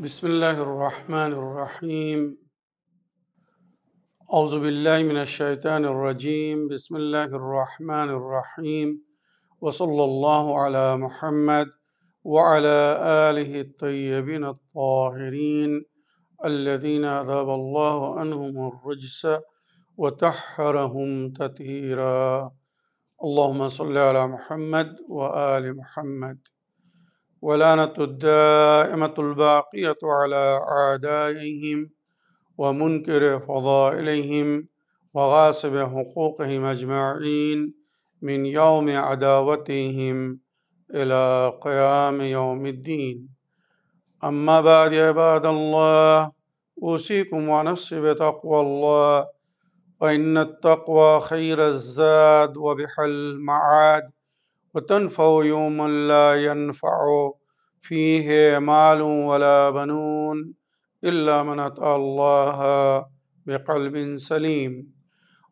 بسم الله الرحمن الرحيم أعوذ بالله من الشيطان الرجيم بسم الله الرحمن الرحيم وصلى الله على محمد وعلى آله الطيبين الطاهرين الذين أذاب الله عنهم الرجس وتحرهم تطهيرا اللهم صل على محمد وآل محمد ولعنة الدائمة الباقية على أعدائهم ومنكر فضائلهم وغاصب حقوقهم أجمعين من يوم عداوتهم إلى قيام يوم الدين أما بعد عباد الله أوصيكم ونفسي بتقوى الله فإن التقوى خير الزاد وبحل المعاد وتنفع يوما لا ينفع فيه مال ولا بنون إلا من أتى الله بقلب سليم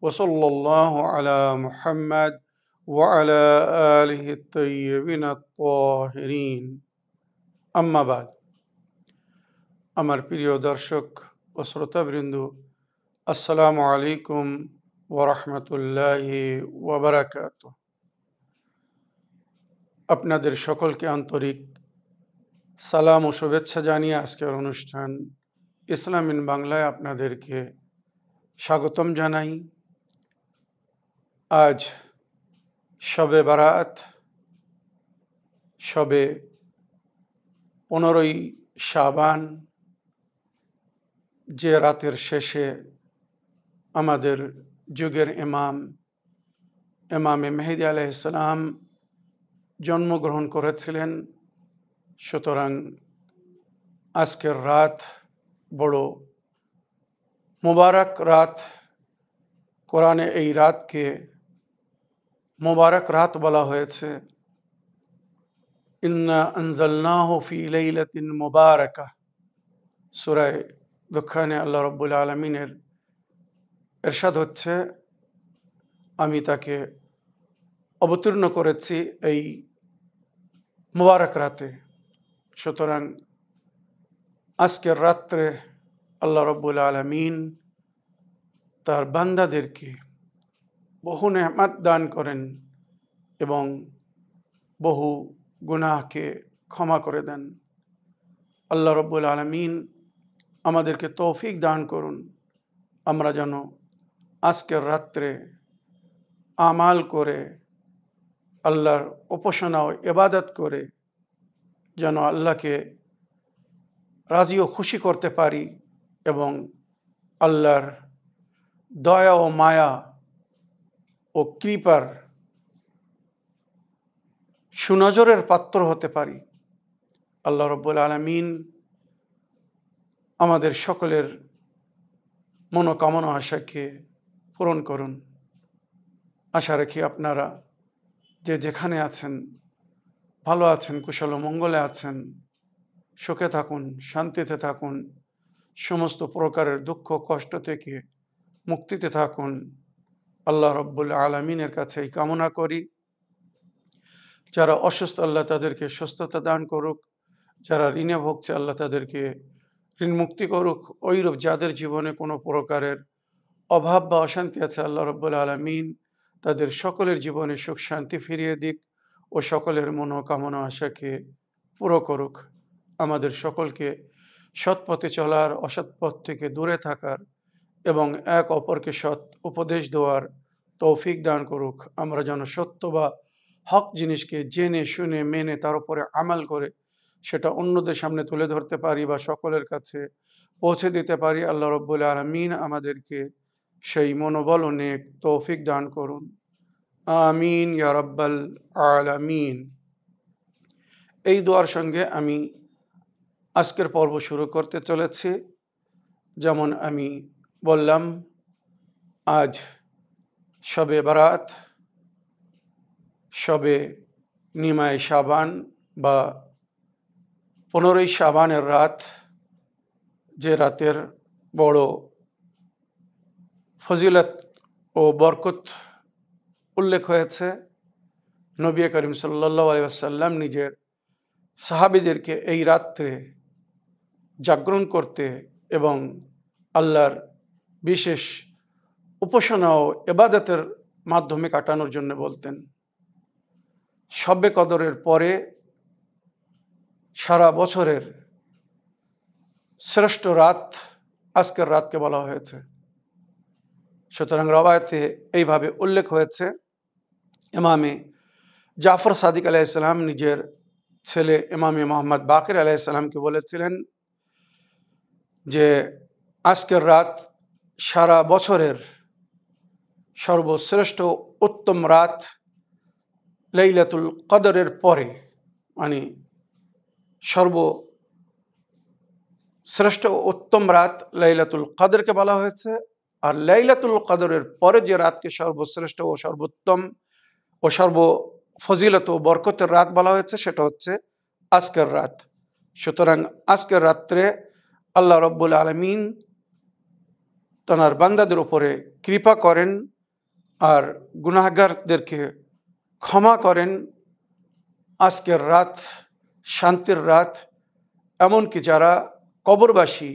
وصلى الله على محمد وعلى آله الطيبين الطاهرين أما بعد أمر আমার প্রিয় السلام عليكم ورحمة الله وبركاته ওরহমতুল্লাহি در আপনাদের كأن طريق সালাম ও শুভেচ্ছা জানিয়ে আজকের অনুষ্ঠান ইসলাম ইন বাংলায় আপনাদেরকে স্বাগতম জানাই আজ শবে বারাত শবে পনেরোই শাবান যে রাতের শেষে আমাদের যুগের ইমাম এমামে মেহেদি আলাইসালাম ইসলাম জন্মগ্রহণ করেছিলেন সুতরাং আজকের রাত বড় মুবারক রাত কোরআনে এই রাতকে মুবারক রাত বলা হয়েছে ইন্না আনজালনাহু ফি লাইলাতিন মুবারাকা সুরায় দুঃখানে আল্লাহ রব্বুল আলমিনের এরশাদ হচ্ছে আমি তাকে অবতীর্ণ করেছি এই মুবারক রাতে সুতরাং আজকের রাত্রে আল্লাহ রব্বুল আলমিন তার বান্দাদেরকে বহু নেহমাত দান করেন এবং বহু গুনাহকে ক্ষমা করে দেন আল্লাহ রব্বুল আলমিন আমাদেরকে তৌফিক দান করুন আমরা যেন আজকের রাত্রে আমাল করে আল্লাহর উপাসনা ও এবাদত করে যেন আল্লাহকে রাজি ও খুশি করতে পারি এবং আল্লাহর দয়া ও মায়া ও কৃপার সুনজরের পাত্র হতে পারি আল্লাহ রব্বুল আলমিন আমাদের সকলের মনোকামনা আশাকে পূরণ করুন আশা রাখি আপনারা যে যেখানে আছেন ভালো আছেন কুশল মঙ্গলে আছেন সুখে থাকুন শান্তিতে থাকুন সমস্ত প্রকারের দুঃখ কষ্ট থেকে মুক্তিতে থাকুন আল্লাহ রব্বুল আলমিনের কাছে এই কামনা করি যারা অসুস্থ আল্লাহ তাদেরকে সুস্থতা দান করুক যারা ঋণে ভোগছে আল্লাহ তাদেরকে ঋণ মুক্তি করুক ওইরূপ যাদের জীবনে কোনো প্রকারের অভাব বা অশান্তি আছে আল্লাহ রব্বুল আলমিন তাদের সকলের জীবনে সুখ শান্তি ফিরিয়ে দিক ও সকলের মনোকামনা আশাকে পুরো করুক আমাদের সকলকে সৎ পথে চলার অসৎ পথ থেকে দূরে থাকার এবং এক অপরকে সৎ উপদেশ দেওয়ার তৌফিক দান করুক আমরা যেন সত্য বা হক জিনিসকে জেনে শুনে মেনে তার উপরে আমাল করে সেটা অন্যদের সামনে তুলে ধরতে পারি বা সকলের কাছে পৌঁছে দিতে পারি আল্লাহ রব্বুল আলমিন আমাদেরকে সেই মনোবল অনেক তৌফিক দান করুন আমিন ইয়ারব্বাল আলামিন এই দোয়ার সঙ্গে আমি আজকের পর্ব শুরু করতে চলেছি যেমন আমি বললাম আজ সবে বারাত সবে নিমায় সাবান বা পনেরোই সাবানের রাত যে রাতের বড় ফজিলত ও বরকত উল্লেখ হয়েছে নবী করিম সাল্লা আলিয়াসাল্লাম নিজের সাহাবিদেরকে এই রাত্রে জাগরণ করতে এবং আল্লাহর বিশেষ উপাসনা ও এবাদতের মাধ্যমে কাটানোর জন্য বলতেন শব্বে কদরের পরে সারা বছরের শ্রেষ্ঠ রাত আজকের রাতকে বলা হয়েছে সুতরাং রবায়তে এইভাবে উল্লেখ হয়েছে ইমামে জাফর সাদিক আলাইসাল্লাম নিজের ছেলে ইমামে মোহাম্মদ বাকির আলাইসাল্লামকে বলেছিলেন যে আজকের রাত সারা বছরের সর্বশ্রেষ্ঠ উত্তম রাত লেইলাতুল কদরের পরে মানে সর্ব শ্রেষ্ঠ উত্তম রাত লাইলাতুল কদরকে বলা হয়েছে আর লাইলাতুল কদরের পরে যে রাতকে সর্বশ্রেষ্ঠ ও সর্বোত্তম ও সর্ব ফজিলত ও বরকতের রাত বলা হয়েছে সেটা হচ্ছে আজকের রাত সুতরাং আজকের রাত্রে আল্লাহ রব্বুল আলমিন তাঁর বান্দাদের উপরে কৃপা করেন আর গুনাহগারদেরকে ক্ষমা করেন আজকের রাত শান্তির রাত এমনকি যারা কবরবাসী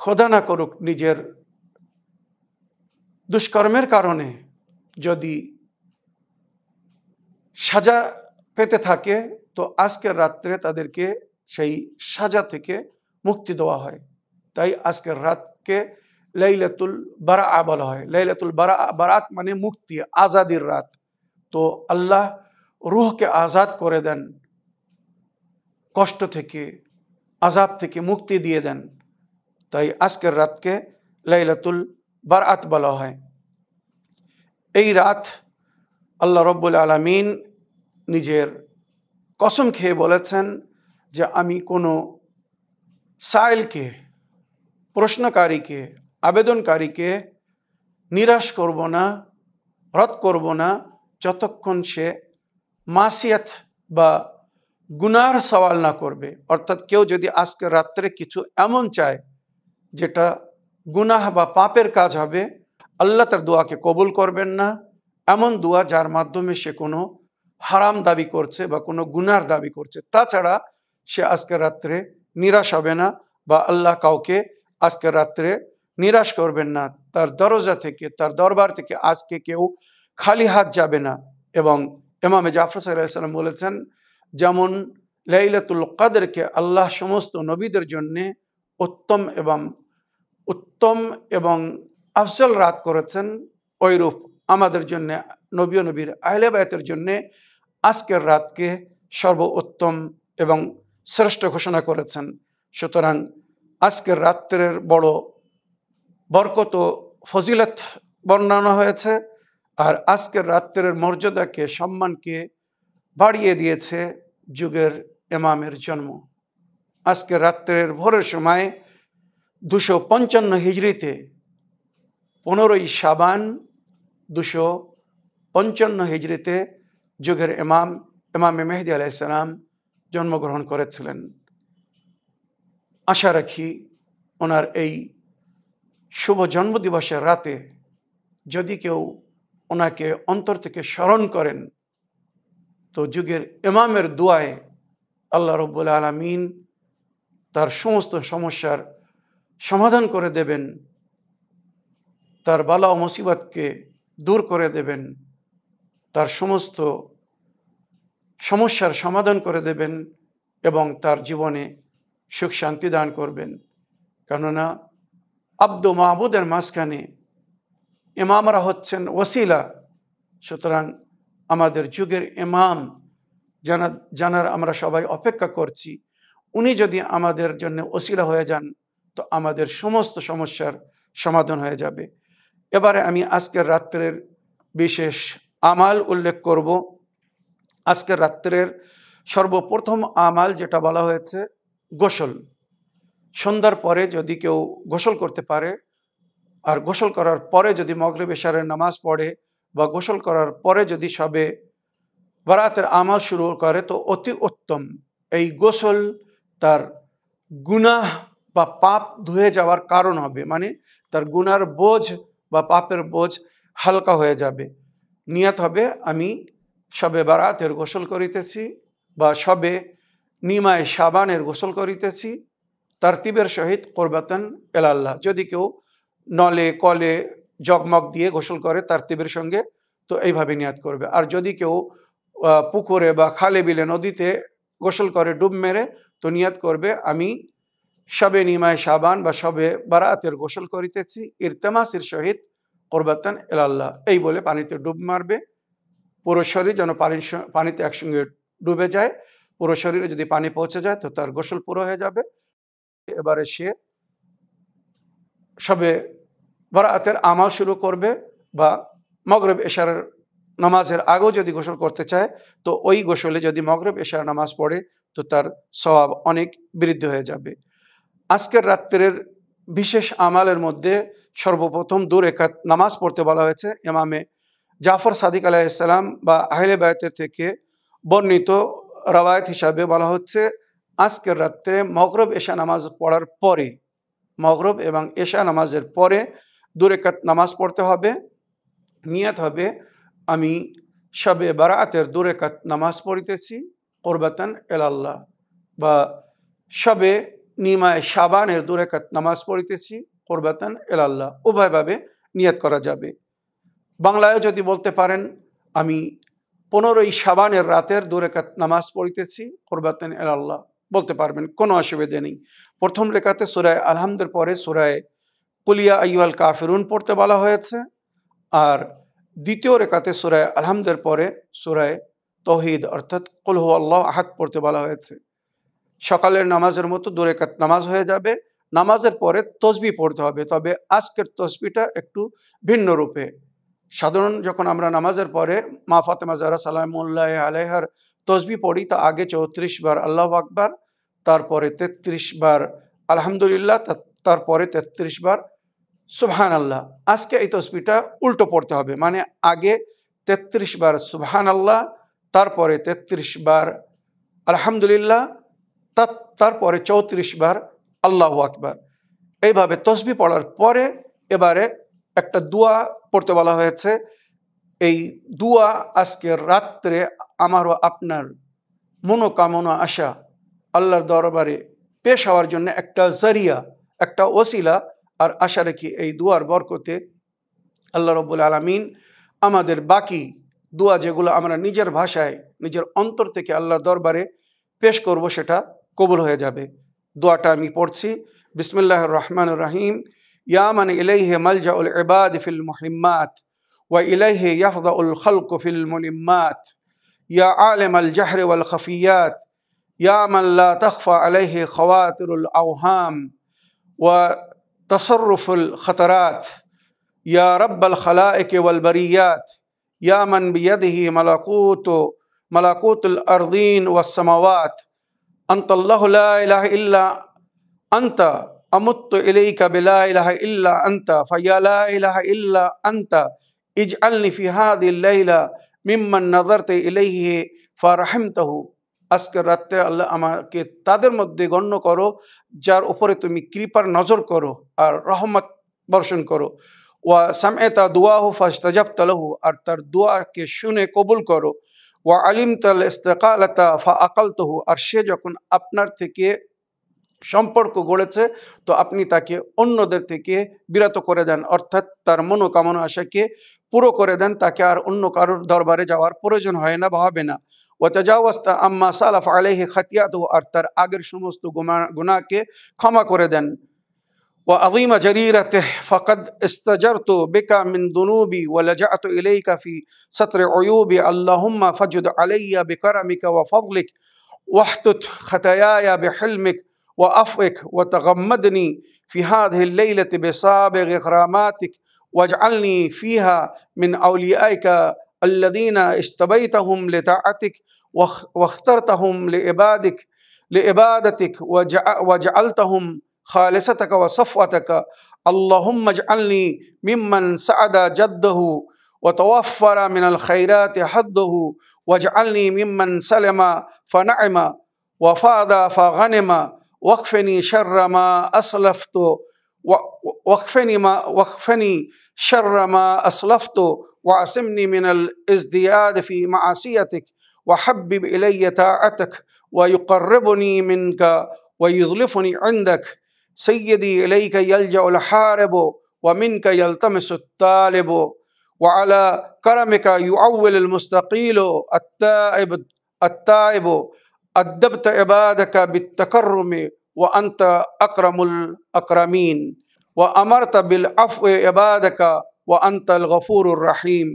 খোদা না করুক নিজের দুষ্কর্মের কারণে যদি সাজা পেতে থাকে তো আজকের রাত্রে তাদেরকে সেই সাজা থেকে মুক্তি দেওয়া হয় তাই আজকের রাতকে লাইলাতুল বারা বলা হয় লাইলাতুল বারা বারাত মানে মুক্তি আজাদির রাত তো আল্লাহ রুহকে আজাদ করে দেন কষ্ট থেকে আজাব থেকে মুক্তি দিয়ে দেন তাই আজকের রাতকে লাইলাতুল বারাত বলা হয় এই রাত আল্লাহ রব্বুল আলমিন নিজের কসম খেয়ে বলেছেন যে আমি কোনো সাইলকে প্রশ্নকারীকে আবেদনকারীকে নিরাশ করব না রদ করব না যতক্ষণ সে মাসিয়াত বা গুনার সওয়াল না করবে অর্থাৎ কেউ যদি আজকে রাত্রে কিছু এমন চায় যেটা গুনাহ বা পাপের কাজ হবে আল্লাহ তার দোয়াকে কবুল করবেন না এমন দোয়া যার মাধ্যমে সে কোনো হারাম দাবি করছে বা কোনো গুনার দাবি করছে তাছাড়া সে আজকে রাত্রে নিরাশ হবে না বা আল্লাহ কাউকে আজকে রাত্রে নিরাশ করবেন না তার দরজা থেকে তার দরবার থেকে আজকে কেউ খালি হাত যাবে না এবং এমামে জাফর সাল্লাম বলেছেন যেমন লাইলাতুল কাদেরকে আল্লাহ সমস্ত নবীদের জন্যে উত্তম এবং উত্তম এবং আফজল রাত করেছেন ওইরূপ আমাদের জন্য নবী নবীর আহলে বায়তের জন্যে আজকের রাতকে সর্বোত্তম এবং শ্রেষ্ঠ ঘোষণা করেছেন সুতরাং আজকের রাত্রের বড় বরকত ফজিলত বর্ণনা হয়েছে আর আজকের রাত্রের মর্যাদাকে সম্মানকে বাড়িয়ে দিয়েছে যুগের এমামের জন্ম আজকের রাত্রের ভোরের সময় দুশো পঞ্চান্ন হিজড়িতে পনেরোই সাবান দুশো পঞ্চান্ন হিজড়িতে যুগের ইমাম ইমামে মেহেদি আলাইসালাম জন্মগ্রহণ করেছিলেন আশা রাখি ওনার এই শুভ জন্মদিবসের রাতে যদি কেউ ওনাকে অন্তর থেকে স্মরণ করেন তো যুগের ইমামের দোয়ায় আল্লাহ রব্বুল আলমিন তার সমস্ত সমস্যার সমাধান করে দেবেন তার বালা ও মুসিবতকে দূর করে দেবেন তার সমস্ত সমস্যার সমাধান করে দেবেন এবং তার জীবনে সুখ শান্তি দান করবেন কেননা আব্দ মাহবুদের মাঝখানে ইমামরা হচ্ছেন ওসিলা সুতরাং আমাদের যুগের ইমাম জানা জানার আমরা সবাই অপেক্ষা করছি উনি যদি আমাদের জন্য ওসিলা হয়ে যান তো আমাদের সমস্ত সমস্যার সমাধান হয়ে যাবে এবারে আমি আজকের রাত্রের বিশেষ আমাল উল্লেখ করব আজকের রাত্রের সর্বপ্রথম আমাল যেটা বলা হয়েছে গোসল সন্ধ্যার পরে যদি কেউ গোসল করতে পারে আর গোসল করার পরে যদি মগরে বেশারের নামাজ পড়ে বা গোসল করার পরে যদি সবে বারাতের আমাল শুরু করে তো অতি উত্তম এই গোসল তার গুনাহ বা পাপ ধুয়ে যাওয়ার কারণ হবে মানে তার গুনার বোঝ বা পাপের বোঝ হালকা হয়ে যাবে নিয়াত হবে আমি সবে বারাতের গোসল করিতেছি বা সবে নিমায় সাবানের গোসল করিতেছি তারতিবের সহিত কোরবাতন এলাল্লাহ যদি কেউ নলে কলে জগমগ দিয়ে গোসল করে তারতিবের সঙ্গে তো এইভাবে নিয়াত করবে আর যদি কেউ পুকুরে বা খালে বিলে নদীতে গোসল করে ডুব মেরে তো নিয়াত করবে আমি সবে নিমায় সাবান বা সবে বারাতের গোসল করিতেছি ইরতেমাসির সহিত কোরবাতান এলাল্লাহ এই বলে পানিতে ডুব মারবে পুরো শরীর যেন পানির পানিতে একসঙ্গে ডুবে যায় পুরো শরীরে যদি পানি পৌঁছে যায় তো তার গোসল পুরো হয়ে যাবে এবারে সে সবে বরাতের আমাল শুরু করবে বা মগরব এশার নামাজের আগেও যদি গোসল করতে চায় তো ওই গোসলে যদি মগরব এশার নামাজ পড়ে তো তার স্বভাব অনেক বৃদ্ধি হয়ে যাবে আজকের রাত্রের বিশেষ আমালের মধ্যে সর্বপ্রথম দু রেখাত নামাজ পড়তে বলা হয়েছে ইমামে জাফর সাদিক আলাইসালাম বা আহলে বায়তের থেকে বর্ণিত রাবায়ত হিসাবে বলা হচ্ছে আজকের রাত্রে মগরব এশা নামাজ পড়ার পরে মগরব এবং এশা নামাজের পরে দুরেকাত নামাজ পড়তে হবে নিয়াত হবে আমি সবে বারাতের দুরেকাত নামাজ পড়িতেছি কোরবাতান এলাল্লাহ বা শবে নিমায় সাবানের দূরে নামাজ পড়িতেছি কোরবাতান এলাল্লাহ উভয়ভাবে নিয়াত করা যাবে বাংলায় যদি বলতে পারেন আমি পনেরোই সাবানের রাতের দুরেকাত নামাজ পড়িতেছি কোরবাতান এলাল্লাহ বলতে পারবেন কোনো অসুবিধে নেই প্রথম রেখাতে সুরায় আলহামদের পরে সুরায় কুলিয়া আইয়াল কাফিরুন পড়তে বলা হয়েছে আর দ্বিতীয় রেখাতে সুরায় আলহামদের পরে সুরায় তহিদ অর্থাৎ কলহ আল্লাহ আহাত পড়তে বলা হয়েছে সকালের নামাজের মতো দুরেকাত নামাজ হয়ে যাবে নামাজের পরে তসবি পড়তে হবে তবে আজকের তসবিটা একটু ভিন্ন রূপে সাধারণ যখন আমরা নামাজের পরে মা ফাতেমা জারা সালামুল্লাহ আলাইহার তসবি পড়ি তা আগে চৌত্রিশ বার আল্লাহ আকবার তারপরে ৩৩ বার আলহামদুলিল্লাহ তারপরে ৩৩ বার সুবহান আল্লাহ আজকে এই তসবিটা উল্টো পড়তে হবে মানে আগে ৩৩ বার সুবহান আল্লাহ তারপরে ৩৩ বার আলহামদুলিল্লাহ তা তারপরে চৌত্রিশ বার আল্লাহ আকবার এইভাবে তসবি পড়ার পরে এবারে একটা দুয়া পড়তে বলা হয়েছে এই দুয়া আজকে রাত্রে আমারও আপনার মনোকামনা আশা আল্লাহর দরবারে পেশ হওয়ার জন্য একটা জরিয়া একটা ওসিলা আর আশা রাখি এই দুয়ার বরকতে আল্লাহ রবুল আলমিন আমাদের বাকি দোয়া যেগুলো আমরা নিজের ভাষায় নিজের অন্তর থেকে আল্লাহর দরবারে পেশ করব সেটা কবুল হয়ে যাবে দোয়াটা আমি পড়ছি বিসমুল্লাহ রহমান রাহিম ইয়ামান ইলাইহে মালজা উল এবাদ ফিল মুহিম্মাত ওয়া ইলাইহে ইয়াফদা উল খালক ফিল মুলিম্মাত ইয়া আলেম আল জাহর ওয়াল খাফিয়াত ইয়া মান লা তাখফা আলাইহে খওয়াতিরুল আওহাম ওয়া تصرف الخطرات يا رب الخلائق والبريات يا من بيده ملكوت ملكوت الارضين والسماوات আন্তল্লাহুল্লাহ ইলাহ ইল্লা আন্তা আমুত্ত ইলাইকা বিলা ইলাহা ইল্লা আন্তা ফাইয়ালা ইলাহা ইল্লা আন্তা ইজ আলনি ফিহাদিল্লাইলা মিম্মান নাজারতে ইলাইহে ফারাহিমতাহু আজকে রাত্রে আল্লাহ আমাকে তাদের মধ্যে গণ্য করো যার উপরে তুমি কৃপার নজর করো আর রহমত বর্ষণ করো ওয়া সামেতা তা দোয়া হো ফাস্তাজাব তালহু আর তার দোয়াকে শুনে কবুল করো ওয়া আলিম তাল ইস্তেকালতা ফা আকাল তহু আর সে যখন আপনার থেকে সম্পর্ক গড়েছে তো আপনি তাকে অন্যদের থেকে বিরত করে দেন অর্থাৎ তার মনোকামনা আশাকে পুরো করে দেন তাকে আর অন্য কারোর দরবারে যাওয়ার প্রয়োজন হয় না ভাবে না ও তেজাওয়াস্তা আম্মা সালাফ আলেহি খাতিয়াত আর তার আগের সমস্ত গুমা গুণাকে ক্ষমা করে দেন وعظيم جريرته فقد استجرت بك من ذنوبي ولجأت إليك في ستر عيوبي اللهم فجد علي بكرمك وفضلك واحتت خطاياي بحلمك وأفئك وتغمدني في هذه الليلة بصابغ غراماتك واجعلني فيها من أوليائك الذين اجتبيتهم لطاعتك واخترتهم لعبادك لعبادتك وجعلتهم خالصتك وصفوتك اللهم اجعلني ممن سعد جده وتوفر من الخيرات حظه واجعلني ممن سلم فنعم وفاض فغنم واكفني شر ما أسلفت واكفني ما واكفني شر ما أسلفت واعصمني من الازدياد في معصيتك وحبب إلي طاعتك ويقربني منك ويظلفني عندك سيدي إليك يلجأ الحارب ومنك يلتمس الطالب وعلى كرمك يعول المستقيل التائب التائب أدبت عبادك بالتكرم وأنت أكرم الأكرمين وأمرت بالعفو عبادك وأنت الغفور الرحيم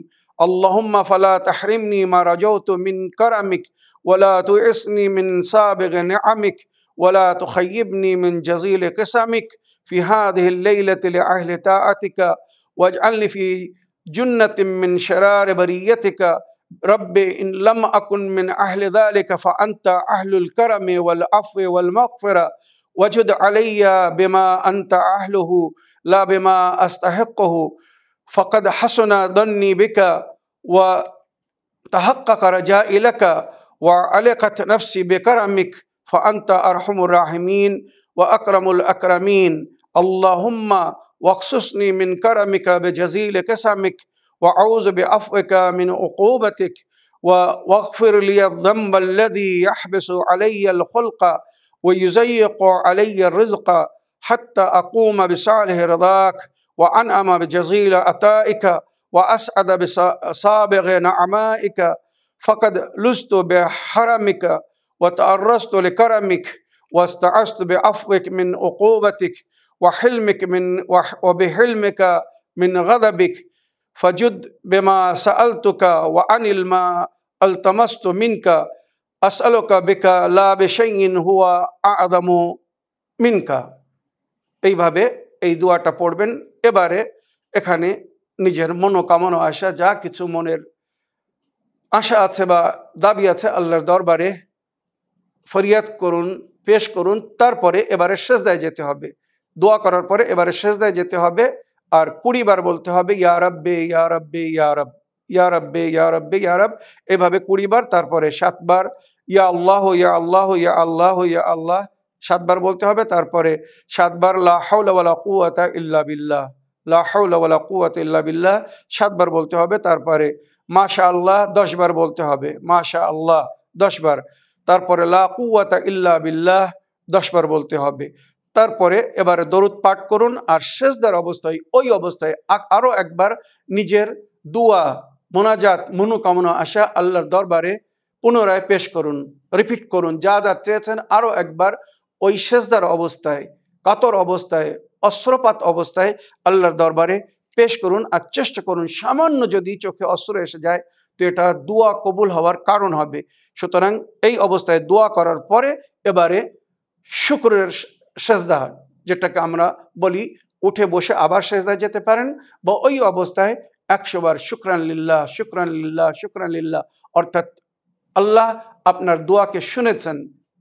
اللهم فلا تحرمني ما رجوت من كرمك ولا تعصني من سابغ نعمك ولا تخيبني من جزيل قسمك في هذه الليلة لأهل طاعتك واجعلني في جنة من شرار بريتك رب إن لم أكن من أهل ذلك فأنت أهل الكرم والعفو والمغفرة وجد علي بما أنت أهله لا بما أستحقه فقد حسن ظني بك وتحقق رجائي لك وعلقت نفسي بكرمك فأنت أرحم الراحمين وأكرم الأكرمين اللهم واقصصني من كرمك بجزيل قسمك وأعوذ بعفوك من عقوبتك واغفر لي الذنب الذي يحبس علي الخلق ويزيق علي الرزق حتى أقوم بصالح رضاك وأنعم بجزيل عطائك وأسعد بصابغ نعمائك فقد لست بحرمك وتأرست لكرمك واستعصت بعفوك من عقوبتك وحلمك من وبحلمك من غضبك فجد بما سألتك وعن ما التمست منك أسألك بك لا بشيء هو أعظم منك أي أي دعاء এই দোয়াটা পড়বেন إخاني نجر منو মনোকামনা آشا جا كتسو منير আশা আছে বা দাবি আছে আল্লাহর দরবারে ফরিয়াদ করুন পেশ করুন তারপরে এবারে দেয় যেতে হবে দোয়া করার পরে এবারে দেয় যেতে হবে আর কুড়ি বার বলতে হবে ইয়ারব্বে ইয়ারব্বে ইয়ারব ইয়ারব্বে ইয়ারব্বে ইয়ারব এভাবে কুড়ি বার তারপরে সাতবার ইয়া আল্লাহ ইয়া আল্লাহ ইয়া আল্লাহ ইয়া আল্লাহ সাতবার বলতে হবে তারপরে সাতবার লাহাউলা কুয়াতা ইল্লা বিল্লাহ লাহাউলা কুয়াত ইল্লা বিল্লাহ সাতবার বলতে হবে তারপরে মাশা আল্লাহ দশবার বলতে হবে মাশা আল্লাহ দশবার তারপরে লা কুয়াতা ইল্লা বিল্লাহ দশবার বলতে হবে তারপরে এবারে দরুদ পাঠ করুন আর শেষ দার অবস্থায় ওই অবস্থায় আরও একবার নিজের দুয়া মোনাজাত মনোকামনা আশা আল্লাহর দরবারে পুনরায় পেশ করুন রিপিট করুন যা যা চেয়েছেন আরও একবার ওই শেষদার অবস্থায় কাতর অবস্থায় অস্ত্রপাত অবস্থায় আল্লাহর দরবারে পেশ করুন আর চেষ্টা করুন সামান্য যদি চোখে অস্ত্র এসে যায় তো এটা দোয়া কবুল হওয়ার কারণ হবে সুতরাং এই অবস্থায় দোয়া করার পরে এবারে শুক্রের সেজদা যেটাকে আমরা বলি উঠে বসে আবার সেজদায় যেতে পারেন বা ওই অবস্থায় একশোবার শুক্রান লিল্লাহ শুক্রান লিল্লাহ শুক্রান লিল্লাহ অর্থাৎ আল্লাহ আপনার দোয়াকে শুনেছেন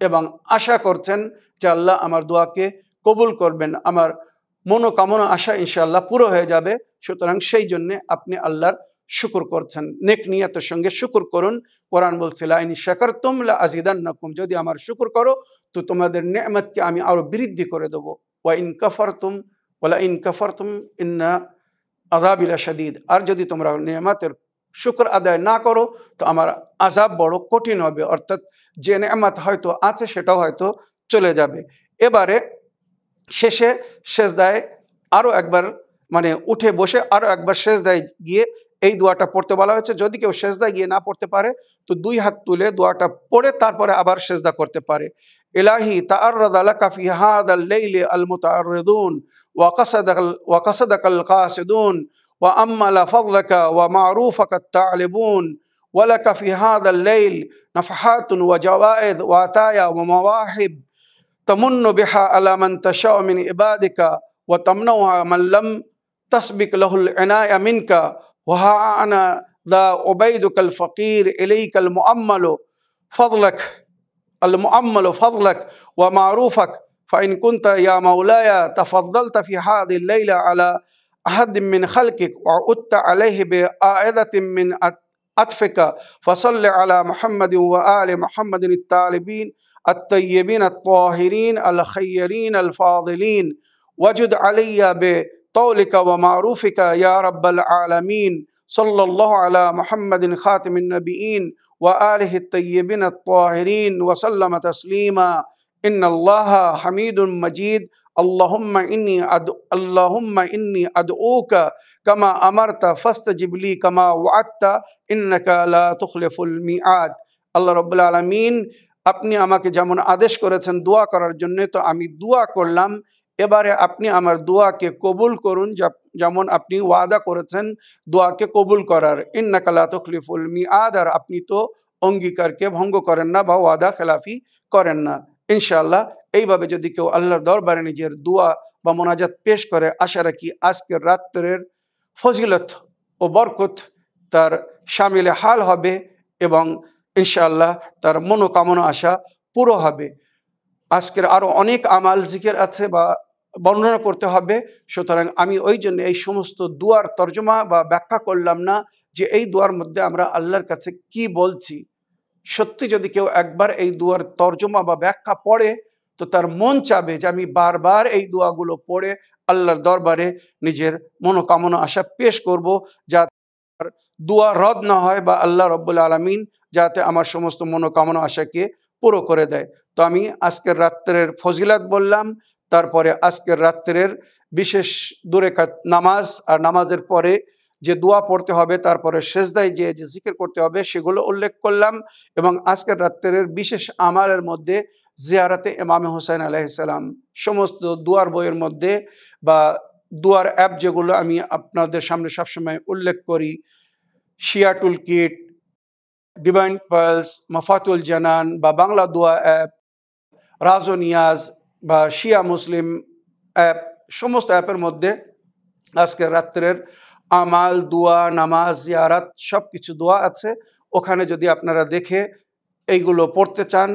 এবং আশা করছেন যে আল্লাহ আমার দোয়াকে কবুল করবেন আমার মনোকামনা আশা ইনশাআল্লাহ পুরো হয়ে যাবে সুতরাং সেই জন্যে আপনি আল্লাহর শুকুর করছেন নেক নিয়াতের সঙ্গে শুকুর করুন কোরআন বলছে লাইনি শেখার তোমলা আজিদান নকুম যদি আমার শুকুর করো তো তোমাদের নেমতকে আমি আরও বৃদ্ধি করে দেবো ওয়া ইন কাফার তুম ওলা ইন কাফার তুম ইন্না আজাবিলা সাদিদ আর যদি তোমরা নেমাতের শুক্র আদায় না করো তো আমার আজাব বড় কঠিন হবে অর্থাৎ যে নেমাত হয়তো আছে সেটাও হয়তো চলে যাবে এবারে শেষে শেষদায় আরও একবার মানে উঠে বসে আরও একবার শেষদায় গিয়ে এই দোয়াটা পড়তে বলা হয়েছে যদি কেউ সেজদা গিয়ে না পড়তে পারে তো দুই হাত তুলে দোয়াটা পড়ে তারপরে আবার সেজদা করতে পারে এলাহি তাআররাদ লাকা ফি হাদাল লাইলি আল মুতাআররিদুন ওয়া কাসাদাক ওয়া কাসাদাকাল কাসিদুন ওয়া আম্মালা ফাদলাকা ওয়া মা'রুফাকাত তা'লিবুন ولك في هذا الليل نفحات وجوائز وعطايا ومواهب تمن بها على من تشاء من عبادك وتمنعها من لم تسبق له العناية منك وها أنا ذا عبيدك الفقير إليك المؤمل فضلك المؤمل فضلك ومعروفك فإن كنت يا مولاي تفضلت في هذه الليلة على أحد من خلقك وعدت عليه بآئدة من أتفك فصل على محمد وآل محمد الطالبين الطيبين الطاهرين الخيرين الفاضلين وجد علي ب কৌলিকা ওয়া মারুফিকা ইয়া রব্বাল আলমিন সল্লাহ আলা মোহাম্মদিন খাতমিন নবীন ওয়া আলহ তৈবিন তাহরিন ওয়াসাল্লাম তসলিমা ان الله حميد مجيد اللهم اني أد... اللهم اني ادعوك كما امرت فاستجب لي كما وعدت انك لا تخلف الميعاد আল্লাহ রব্বুল আলমিন আপনি আমাকে যেমন আদেশ করেছেন দোয়া করার জন্য তো আমি দোয়া করলাম এবারে আপনি আমার দোয়াকে কবুল করুন যেমন আপনি ওয়াদা করেছেন দোয়াকে কবুল করার ইন্নাকালা তখলিফুল মি আদার আপনি তো অঙ্গীকারকে ভঙ্গ করেন না বা ওয়াদা খেলাফি করেন না ইনশাল্লাহ এইভাবে যদি কেউ আল্লাহর দরবারে নিজের দোয়া বা মোনাজাত পেশ করে আশা রাখি আজকের রাত্রের ফজিলত ও বরকত তার সামিলে হাল হবে এবং ইনশাআল্লাহ তার মনোকামনা আশা পুরো হবে আজকের আরও অনেক আমাল জিকের আছে বা বর্ণনা করতে হবে সুতরাং আমি ওই জন্য এই সমস্ত দুয়ার তর্জমা বা ব্যাখ্যা করলাম না যে এই দুয়ার মধ্যে আমরা আল্লাহর কাছে কি বলছি সত্যি যদি কেউ একবার এই দুয়ার তর্জমা বা ব্যাখ্যা পড়ে তো তার মন চাবে যে আমি বারবার এই দোয়াগুলো পড়ে আল্লাহর দরবারে নিজের মনোকামনা আশা পেশ করব যা দোয়া রদ না হয় বা আল্লাহ রব্বুল আলমিন যাতে আমার সমস্ত মনোকামনা আশাকে পুরো করে দেয় তো আমি আজকের রাত্রের ফজিলাত বললাম তারপরে আজকের রাত্রের বিশেষ দূরে নামাজ আর নামাজের পরে যে দোয়া পড়তে হবে তারপরে শেষদায় যে যে জিকির করতে হবে সেগুলো উল্লেখ করলাম এবং আজকের রাত্রের বিশেষ আমারের মধ্যে জিয়ারাতে এমামে হোসেন আলাইসালাম সমস্ত দুয়ার বইয়ের মধ্যে বা দুয়ার অ্যাপ যেগুলো আমি আপনাদের সামনে সবসময় উল্লেখ করি শিয়া টুল কিট ডিভাইন পার্লস মাফাতুল জানান বা বাংলা দোয়া অ্যাপ রাজনিয়াজ বা শিয়া মুসলিম অ্যাপ সমস্ত অ্যাপের মধ্যে আজকের রাত্রের আমাল দোয়া নামাজ ইয়ারাত সব কিছু দোয়া আছে ওখানে যদি আপনারা দেখে এইগুলো পড়তে চান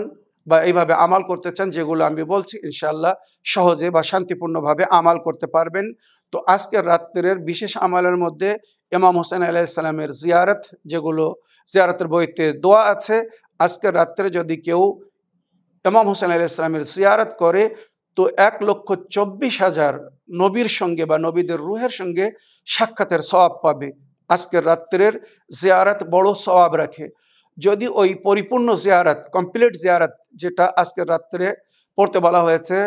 বা এইভাবে আমাল করতে চান যেগুলো আমি বলছি ইনশাল্লাহ সহজে বা শান্তিপূর্ণভাবে আমাল করতে পারবেন তো আজকের রাত্রের বিশেষ আমালের মধ্যে এমাম হোসেন ইসলামের জিয়ারত যেগুলো জিয়ারতের বইতে দোয়া আছে আজকের রাত্রে যদি কেউ এমাম হোসেন আলি ইসলামের সিয়ারত করে তো এক লক্ষ চব্বিশ হাজার নবীর সঙ্গে বা নবীদের রুহের সঙ্গে সাক্ষাতের স্বভাব পাবে আজকের রাত্রের জিয়ারাত বড় স্বভাব রাখে যদি ওই পরিপূর্ণ জিয়ারাত কমপ্লিট জিয়ারাত যেটা আজকের রাত্রে পড়তে বলা হয়েছে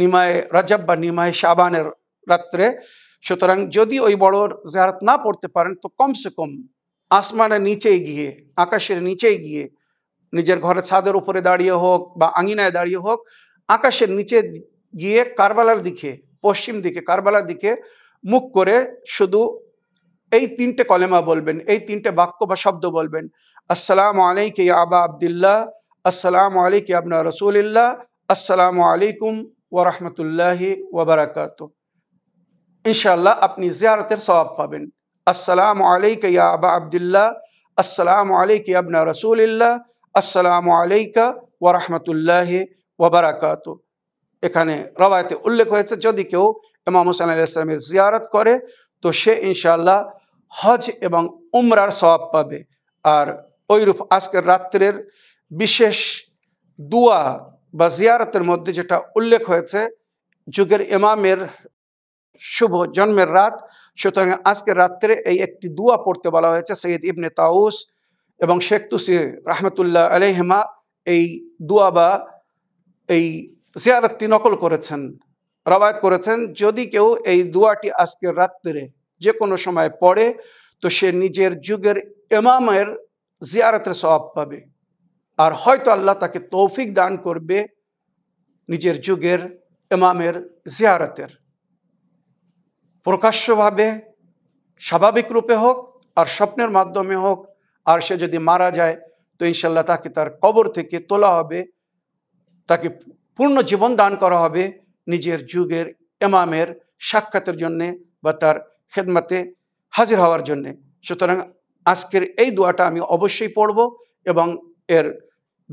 নিমায় রাজাব বা নিমায় শাবানের রাত্রে সুতরাং যদি ওই বড় জিয়ারাত না পড়তে পারেন তো কমসে কম আসমানের নিচে গিয়ে আকাশের নিচে গিয়ে নিজের ঘরের ছাদের উপরে দাঁড়িয়ে হোক বা আঙিনায় দাঁড়িয়ে হোক আকাশের নিচে গিয়ে কারবালার দিকে পশ্চিম দিকে কারবালার দিকে মুখ করে শুধু এই তিনটে কলেমা বলবেন এই তিনটে বাক্য বা শব্দ বলবেন আসসালাম আলাইকে আবা আবদুল্লাহ আসসালাম আলাইকে আবনা রসুলিল্লাহ আসসালামু আলাইকুম ওরহমতুল্লাহি ওবরাকাত ইনশাল্লাহ আপনি জিয়ারতের স্বভাব পাবেন আসসালাম আলাইকে আবা আবদুল্লাহ আসসালাম আলাইকে আবনা রসুলিল্লাহ আসসালামু আলাইকা ওরহমতুল্লাহ ওবরাকাত এখানে রবায়তে উল্লেখ হয়েছে যদি কেউ ইমাম হোসেন আলি ইসলামের জিয়ারত করে তো সে ইনশাল্লাহ হজ এবং উমরার সবাব পাবে আর ওইরূপ আজকের রাত্রের বিশেষ দুয়া বা জিয়ারতের মধ্যে যেটা উল্লেখ হয়েছে যুগের ইমামের শুভ জন্মের রাত সুতরাং আজকের রাত্রে এই একটি দুয়া পড়তে বলা হয়েছে সৈয়দ ইবনে তাউস এবং শেখ তুসি রাহমতুল্লাহ আলহেমা এই দুয়া বা এই জিয়ারতটি নকল করেছেন রবায়ত করেছেন যদি কেউ এই দুয়াটি আজকে রাত্রে যে কোনো সময় পড়ে তো সে নিজের যুগের এমামের জিয়ারতের স্বভাব পাবে আর হয়তো আল্লাহ তাকে তৌফিক দান করবে নিজের যুগের এমামের জিয়ারতের প্রকাশ্যভাবে স্বাভাবিক রূপে হোক আর স্বপ্নের মাধ্যমে হোক আর সে যদি মারা যায় তো ইনশাল্লাহ তাকে তার কবর থেকে তোলা হবে তাকে পূর্ণ জীবন দান করা হবে নিজের যুগের এমামের সাক্ষাতের জন্যে বা তার খেদমাতে হাজির হওয়ার জন্যে সুতরাং আজকের এই দোয়াটা আমি অবশ্যই পড়ব এবং এর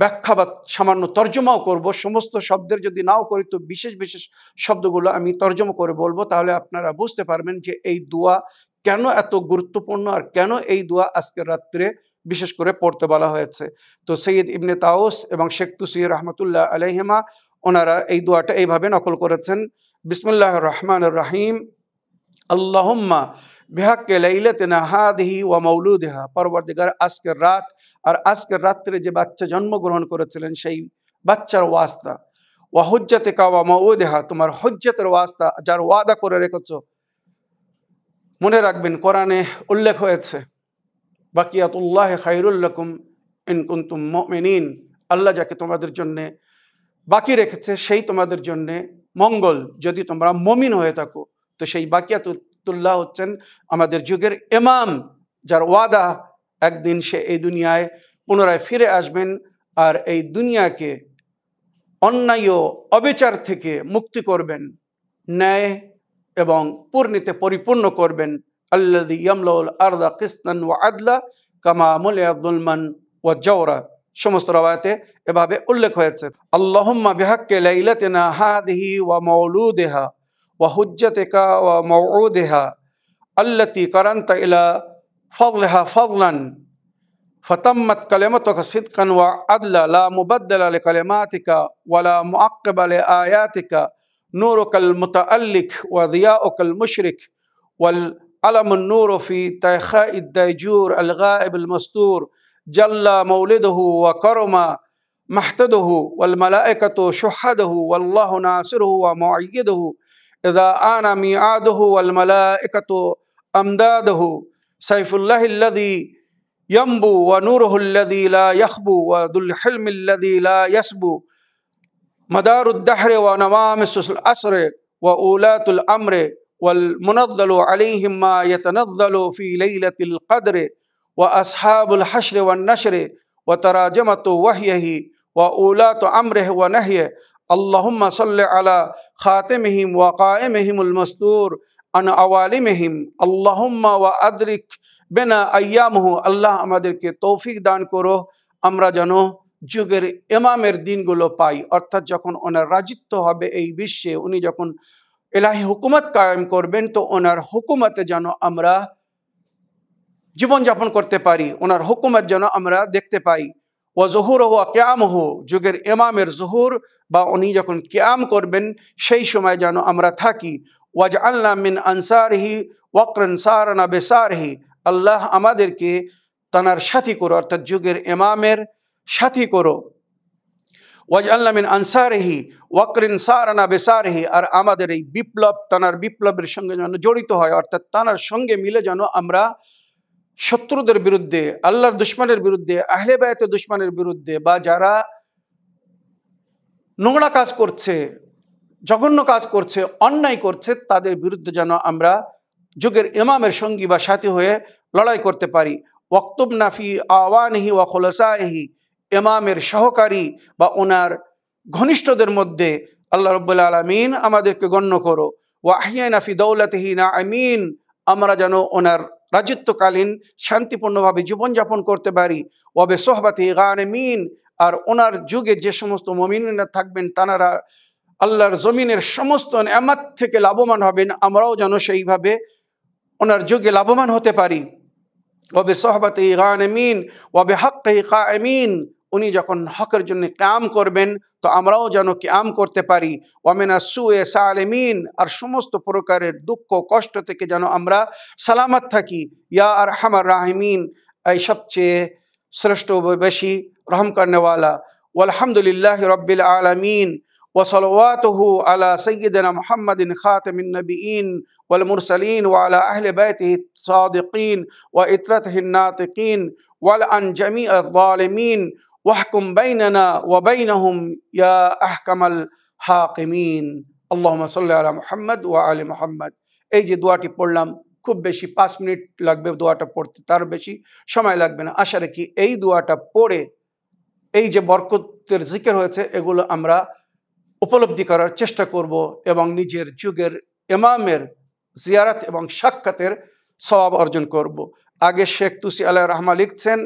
ব্যাখ্যা বা সামান্য তর্জমাও করব সমস্ত শব্দের যদি নাও করি তো বিশেষ বিশেষ শব্দগুলো আমি তর্জমা করে বলবো তাহলে আপনারা বুঝতে পারবেন যে এই দোয়া কেন এত গুরুত্বপূর্ণ আর কেন এই দোয়া আজকের রাত্রে বিশেষ করে পড়তে বলা হয়েছে তো সৈয়দ ইবনে তাওস এবং শেখ তুসিহ রহমতুল্লাহ আলহিমা ওনারা এই দোয়াটা এইভাবে নকল করেছেন বিসমুল্লাহ রহমান রাহিম আল্লাহম্মা বেহাক্কে হা দেহি ওয়া দেহা পরবর্তীকার আজকের রাত আর আজকের রাত্রে যে বাচ্চা জন্মগ্রহণ করেছিলেন সেই বাচ্চার ওয়াস্তা ওয়া হজ্জাতে কাওয়া দেহা তোমার হজ্জাতের ওয়াস্তা যার ওয়াদা করে রেখেছো মনে রাখবেন কোরআনে উল্লেখ হয়েছে বাকিয়াতুল্লাহ খাইরুল্লাকুম ইনকুন্তুম মমিনিন আল্লাহ যাকে তোমাদের জন্যে বাকি রেখেছে সেই তোমাদের জন্যে মঙ্গল যদি তোমরা মমিন হয়ে থাকো তো সেই বাকিয়াতুল্লাহ হচ্ছেন আমাদের যুগের এমাম যার ওয়াদা একদিন সে এই দুনিয়ায় পুনরায় ফিরে আসবেন আর এই দুনিয়াকে অন্যায় ও অবিচার থেকে মুক্তি করবেন ন্যায় এবং পূর্ণিতে পরিপূর্ণ করবেন আল্লাযী ইয়ামলাউল আর্দা কিস্তান ওয়া আদলা কামা মুলিয়া যুলমান ওয়া জাওরা সমস্ত রবায়তে এভাবে উল্লেখ হয়েছে আল্লাহম্মা বিহাক্কি লাইলাতিনা হাযিহি ওয়া মাউলুদিহা ওয়া হুজ্জাতিকা ওয়া মাউউদিহা আল্লাতী কারান্তা ইলা ফগলেহা ফগলান فتمت كلمتك صدقا وعدلا لا مبدل لكلماتك ولا معقب لآياتك نورك المتألق وضياؤك المشرك والألم النور في تيخاء الديجور الغائب المستور جل مولده وكرم محتده والملائكة شحده والله ناصره ومعيده إذا آن ميعاده والملائكة أمداده سيف الله الذي ينبو ونوره الذي لا يخبو وذو الحلم الذي لا يسبو مدار الدہر و نوام الاسر و اولات الامر والمنظل علیہم ما يتنظل فی لیلۃ القدر و اصحاب الحشر والنشر و تراجمت وحیہی و اولات امرہ و نحیہ اللہم صلی علی خاتمہم و قائمہم المستور ان عوالمہم اللہم و ادرک بنا ایامہ اللہ ہم کے توفیق دان کرو امرا جنو যুগের এমামের দিনগুলো পাই অর্থাৎ যখন ওনার রাজিত্ব হবে এই বিশ্বে উনি যখন এলাহি হুকুমত কায়েম করবেন তো ওনার হুকুমতে যেন আমরা জীবনযাপন করতে পারি ওনার হুকুমত যেন আমরা দেখতে পাই ও জহুর হো ক্যাম হো যুগের এমামের জহুর বা উনি যখন ক্যাম করবেন সেই সময় যেন আমরা থাকি ওয়াজ আল্লাহ মিন আনসারহি ওয়াকরন সারানা বেসারহি আল্লাহ আমাদেরকে তানার সাথী করো অর্থাৎ যুগের এমামের সাথী করো ওয়াজ আল্লামিন আনসারহি ওয়াকরিন সারানা বেসারহি আর আমাদের এই বিপ্লব তানার বিপ্লবের সঙ্গে যেন জড়িত হয় অর্থাৎ তানার সঙ্গে মিলে যেন আমরা শত্রুদের বিরুদ্ধে আল্লাহর দুশ্মনের বিরুদ্ধে আহলে বায়াতের দুশ্মনের বিরুদ্ধে বা যারা নোংরা কাজ করছে জঘন্য কাজ করছে অন্যায় করছে তাদের বিরুদ্ধে যেন আমরা যুগের ইমামের সঙ্গী বা সাথী হয়ে লড়াই করতে পারি ওয়াক্তব নাফি আওয়ানহি ওয়া খোলসাহি এমামের সহকারী বা ওনার ঘনিষ্ঠদের মধ্যে আল্লাহ রব্বুল্লা আলমিন আমাদেরকে গণ্য করো ওয়াহিয়ানাফি আফি আমিন আমরা যেন ওনার রাজত্বকালীন শান্তিপূর্ণভাবে জীবনযাপন করতে পারি ওয়াবে সোহবাতি গানমিন আর ওনার যুগে যে সমস্ত মমিনা থাকবেন তানারা আল্লাহর জমিনের সমস্ত এমাত থেকে লাভবান হবেন আমরাও যেন সেইভাবে ওনার যুগে লাভবান হতে পারি ওবে সোহবাতি গানমিন ওয়াবে হাক্কি আমিন উনি যখন হকের জন্য ক্যাম করবেন তো আমরাও যেন ক্যাম করতে পারি ওমেনা এ সালেমিন আর সমস্ত প্রকারের দুঃখ কষ্ট থেকে যেন আমরা সালামত থাকি ইয়া আর হামার রাহমিন এই সবচেয়ে শ্রেষ্ঠ বেশি রহম কর্নেওয়ালা ওলহামদুলিল্লাহ রব্বিল আলমিন وصلواته على سيدنا محمد خاتم النبيين والمرسلين وعلى أهل بيته الصادقين وإترته الناطقين ولعن جميع الظالمين ওয়াহকুম বাইনানা ওয়াবাইনাহুম ইয়া আহকামাল হাকিমিন আল্লাহমা সাল্লাহ আলা মোহাম্মদ ওয়া আলী মোহাম্মদ এই যে দোয়াটি পড়লাম খুব বেশি পাঁচ মিনিট লাগবে দোয়াটা পড়তে তার বেশি সময় লাগবে না আশা রাখি এই দোয়াটা পড়ে এই যে বরকতের জিকের হয়েছে এগুলো আমরা উপলব্ধি করার চেষ্টা করব এবং নিজের যুগের এমামের জিয়ারাত এবং সাক্ষাতের স্বভাব অর্জন করব আগে শেখ তুসি আল্লাহ রহমা লিখছেন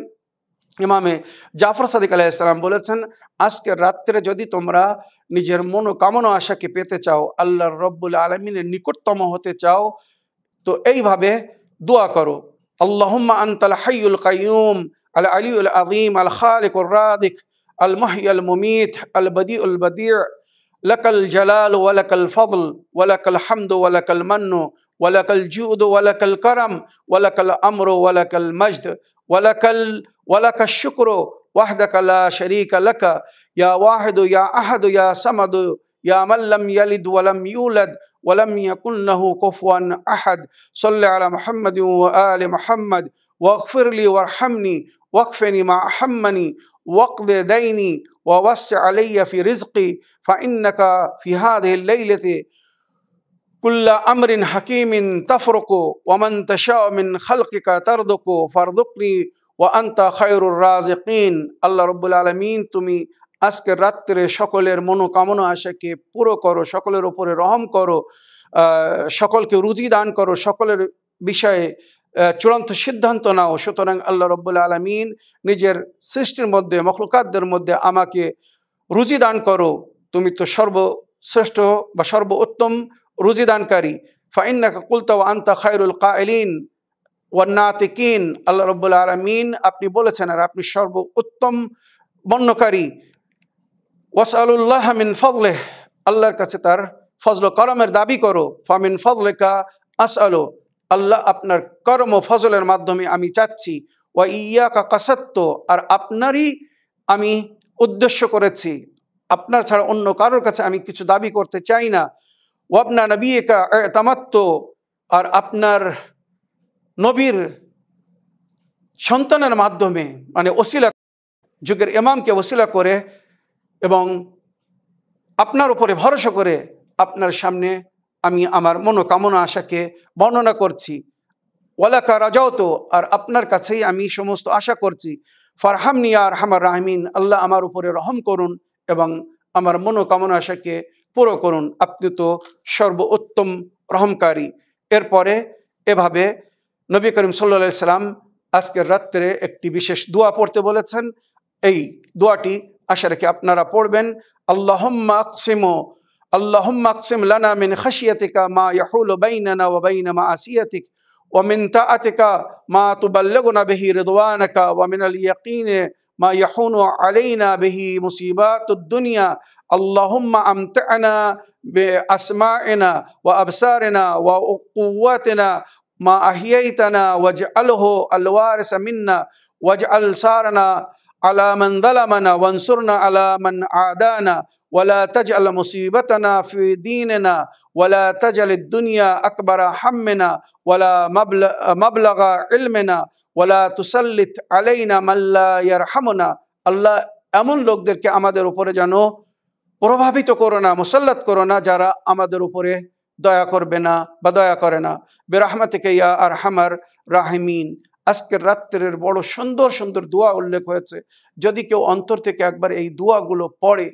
ইমামে জাফর সাদিক আলাইসালাম বলেছেন আজকে রাত্রে যদি তোমরা নিজের মনোকামনা আশাকে পেতে চাও আল্লাহ রব্বুল আলমিনের নিকটতম হতে চাও তো এইভাবে দোয়া করো আল্লাহম্মা আন্তাল হাইউল কাইম আল আলিউল আজিম আল খালিক রাদিক আল মাহি মুমিত আল বদি উল বদির লকল জলাল ওয়ালাকল ফজল ওয়ালাকল হামদ ওয়ালাকল মন্ন ওয়ালাকল জুদ ওয়ালাকল করম ওয়ালাকল আমর ওয়ালাকল মজদ ولك ولك الشكر وحدك لا شريك لك يا واحد يا أحد يا صمد يا من لم يلد ولم يولد ولم يكن له كفوا أحد صل على محمد وآل محمد واغفر لي وارحمني واكفني ما أحمني واقض ديني ووسع علي في رزقي فإنك في هذه الليلة কুল্লা আমরিন হাকিমিন তাফরকো ওয়ামান তাশামিন খালকিকা তারদকো ফারদকনি ওয়া আন্তা খায়রুর রাজকিন আল্লাহ রব্বুল আলমিন তুমি আজকের রাত্রে সকলের মনোকামনা আশাকে পুরো করো সকলের ওপরে রহম করো সকলকে রুজি দান করো সকলের বিষয়ে চূড়ান্ত সিদ্ধান্ত নাও সুতরাং আল্লাহ রব্বুল আলমিন নিজের সৃষ্টির মধ্যে মখলুকাতদের মধ্যে আমাকে রুজি দান করো তুমি তো সর্বশ্রেষ্ঠ বা সর্বোত্তম রুজি দানকারী ফাইন্নাকা কুলতা আন্তা খায়রুল কায়লিন ওয়ান্নাতিকিন আল্লাহ রব্বুল আলমিন আপনি বলেছেন আর আপনি সর্ব উত্তম বন্যকারী ওয়াসালুল্লাহ মিন ফজলেহ আল্লাহর কাছে তার ফজল করমের দাবি করো ফামিন ফজলেকা আস আলো আল্লাহ আপনার কর্ম ফজলের মাধ্যমে আমি চাচ্ছি ওয়া ইয়াকা কাসত্ব আর আপনারই আমি উদ্দেশ্য করেছি আপনার ছাড়া অন্য কারোর কাছে আমি কিছু দাবি করতে চাই না ও আপনার নবী একা তামাত্ম আর আপনার নবীর সন্তানের মাধ্যমে মানে ওসিলা যুগের এমামকে ওসিলা করে এবং আপনার উপরে ভরসা করে আপনার সামনে আমি আমার মনোকামনা আশাকে বর্ণনা করছি ওয়ালাকা রাজাও তো আর আপনার কাছেই আমি সমস্ত আশা করছি ফারহাম নিয়া আর হামার রাহমিন আল্লাহ আমার উপরে রহম করুন এবং আমার মনোকামনা আশাকে পুরো করুন আপনি তো সর্বোত্তম রহমকারী এরপরে এভাবে নবী করিম সাল্লা সাল্লাম আজকের রাত্রে একটি বিশেষ দোয়া পড়তে বলেছেন এই দোয়াটি আশা রেখে আপনারা পড়বেন আল্লাহম্মা আকসিমো লানা মিন খাসিয়াতিকা মা ইয়াহুল বাইনানা ও বাইনা মা আসিয়াতিক ومن تأتك ما تبلغنا به رضوانك ومن اليقين ما يحون علينا به مصيبات الدنيا اللهم امتعنا باسماعنا وابصارنا وقواتنا ما احييتنا واجعله الوارث منا واجعل سارنا على من ظلمنا وانصرنا على من عادانا ولا تجعل مصيبتنا في ديننا ولا تجعل الدنيا أكبر همنا ولا مبلغ علمنا ولا تسلط علينا من لا يرحمنا আল্লাহ এমন লোকদেরকে আমাদের উপরে যেন প্রভাবিত করো না মুসল্লাত করো না যারা আমাদের উপরে দয়া করবে না বা দয়া করে না বেরাহমা থেকে ইয়া আর হামার রাহিমিন আজকের রাত্রের বড় সুন্দর সুন্দর দোয়া উল্লেখ হয়েছে যদি কেউ অন্তর থেকে একবার এই দোয়াগুলো পড়ে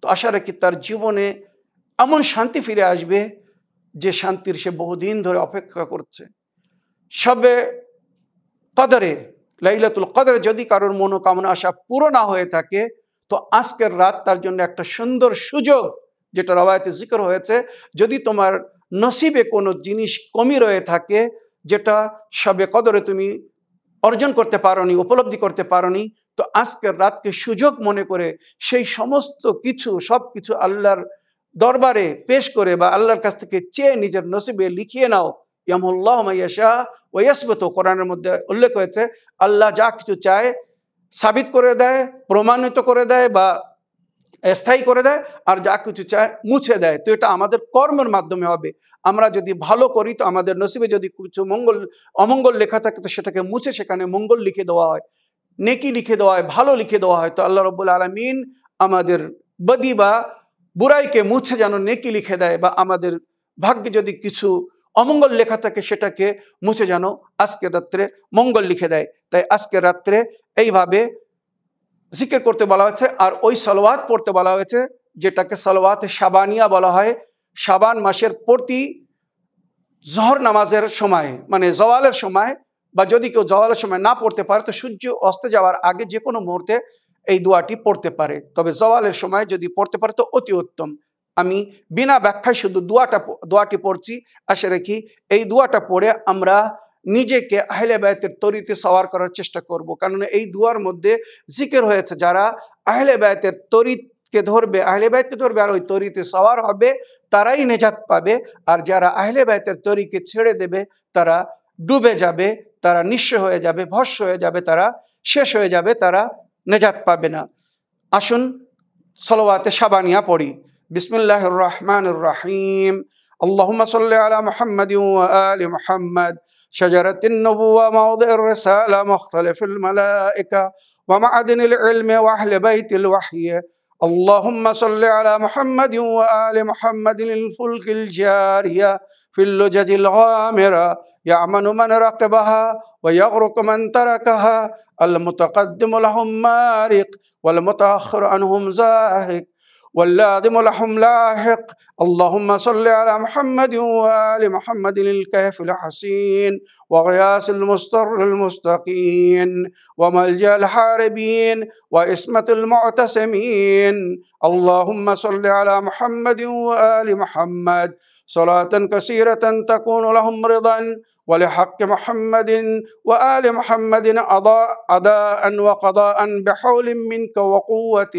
তো আশা রাখি তার জীবনে এমন শান্তি ফিরে আসবে যে শান্তির সে বহুদিন ধরে অপেক্ষা করছে সবে কদরে লাইলাতুল কদরে যদি কারোর মনোকামনা আশা পুরো না হয়ে থাকে তো আজকের রাত তার জন্য একটা সুন্দর সুযোগ যেটা রবায়তে জিকর হয়েছে যদি তোমার নসিবে কোনো জিনিস কমি রয়ে থাকে যেটা সবে কদরে তুমি অর্জন করতে নি উপলব্ধি করতে নি তো আজকের রাতকে সুযোগ মনে করে সেই সমস্ত কিছু সব কিছু আল্লাহর দরবারে পেশ করে বা আল্লাহর কাছ থেকে চেয়ে নিজের নসিবে লিখিয়ে নাও ইয়ামুল্লাহ মাইয়াশা ওয়াসবত কোরআনের মধ্যে উল্লেখ হয়েছে আল্লাহ যা কিছু চায় সাবিত করে দেয় প্রমাণিত করে দেয় বা স্থায়ী করে দেয় আর যা কিছু চায় মুছে দেয় তো এটা আমাদের কর্মের মাধ্যমে হবে আমরা যদি ভালো করি তো আমাদের নসিবে যদি কিছু মঙ্গল অমঙ্গল লেখা থাকে তো সেটাকে মুছে সেখানে মঙ্গল লিখে দেওয়া হয় নেকি লিখে দেওয়া হয় ভালো লিখে দেওয়া হয় তো আল্লাহ রব্বুল আলমিন আমাদের বদি বা বুড়াইকে মুছে যেন নেকি লিখে দেয় বা আমাদের ভাগ্যে যদি কিছু অমঙ্গল লেখা থাকে সেটাকে মুছে যেন আজকে রাত্রে মঙ্গল লিখে দেয় তাই আজকে রাত্রে এইভাবে জিকির করতে বলা হয়েছে আর ওই সালোয়াত পড়তে বলা হয়েছে যেটাকে সালোয়াত শাবানিয়া বলা হয় শাবান মাসের প্রতি জহর নামাজের সময় মানে জওয়ালের সময় বা যদি কেউ জওয়ালের সময় না পড়তে পারে তো সূর্য অস্তে যাওয়ার আগে যে কোনো মুহূর্তে এই দোয়াটি পড়তে পারে তবে জওয়ালের সময় যদি পড়তে পারে তো অতি উত্তম আমি বিনা ব্যাখ্যায় শুধু দোয়াটা দোয়াটি পড়ছি আশা রাখি এই দোয়াটা পড়ে আমরা নিজেকে আহলে ব্যায়তের তরিতে সওয়ার করার চেষ্টা করব কারণ এই দুয়ার মধ্যে জিকের হয়েছে যারা আহলে ব্যায়তের তরিতকে ধরবে আহলে ব্যায়তকে ধরবে আর ওই তরিতে সওয়ার হবে তারাই নেজাত পাবে আর যারা আহলে ব্যায়তের তরিকে ছেড়ে দেবে তারা ডুবে যাবে তারা নিঃস্ব হয়ে যাবে ভস্য হয়ে যাবে তারা শেষ হয়ে যাবে তারা নেজাত পাবে না আসুন সলোয়াতে সাবানিয়া পড়ি বিসমুল্লাহ রহমান রাহিম আল্লাহ صل على محمد وآل محمد شجرة النبوة موضع الرسالة مختلف الملائكة ومعدن العلم وأهل بيت الوحي اللهم صل على محمد وآل محمد الفلك الجارية في اللجج الغامرة يعمن من ركبها ويغرق من تركها المتقدم لهم مارق والمتأخر عنهم زاهق واللازم لهم لاحق اللهم صل على محمد وآل محمد الكهف الحسين وغياس المستر المستقين وملجأ الحاربين وإسمة المعتصمين اللهم صل على محمد وآل محمد صلاة كثيرة تكون لهم رضا ولحق محمد وآل محمد أداء وقضاء بحول منك وقوة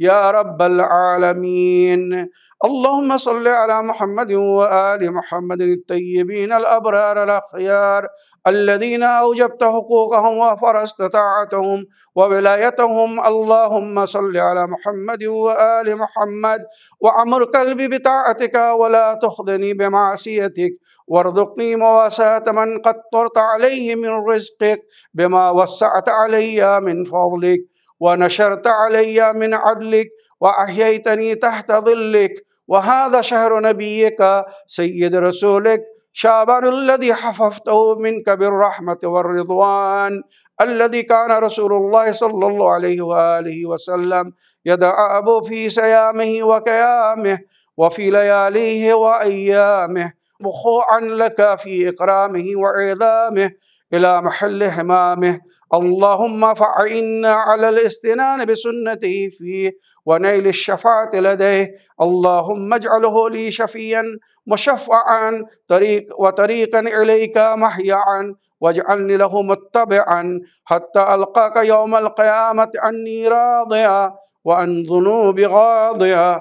يا رب العالمين اللهم صل على محمد وآل محمد الطيبين الأبرار الأخيار الذين أوجبت حقوقهم وفرست طاعتهم وولايتهم اللهم صل على محمد وآل محمد وعمر قلبي بطاعتك ولا تخذني بمعصيتك وارزقني مواساة من قطرت عليه من رزقك بما وسعت علي من فضلك ونشرت علي من عدلك وأحييتني تحت ظلك وهذا شهر نبيك سيد رسولك شابر الذي حففته منك بالرحمة والرضوان الذي كان رسول الله صلى الله عليه وآله وسلم يدعى أبو في سيامه وكيامه وفي لياليه وأيامه وخوعا لك في إكرامه وإعظامه إلى محل همامه اللهم فعنا على الاستنان بسنته فيه ونيل الشفاعة لديه اللهم اجعله لي شفيا مشفعا طريق وطريقا إليك محيعا واجعلني له متبعا حتى ألقاك يوم القيامة أني راضيا وأن ذنوبي غاضيا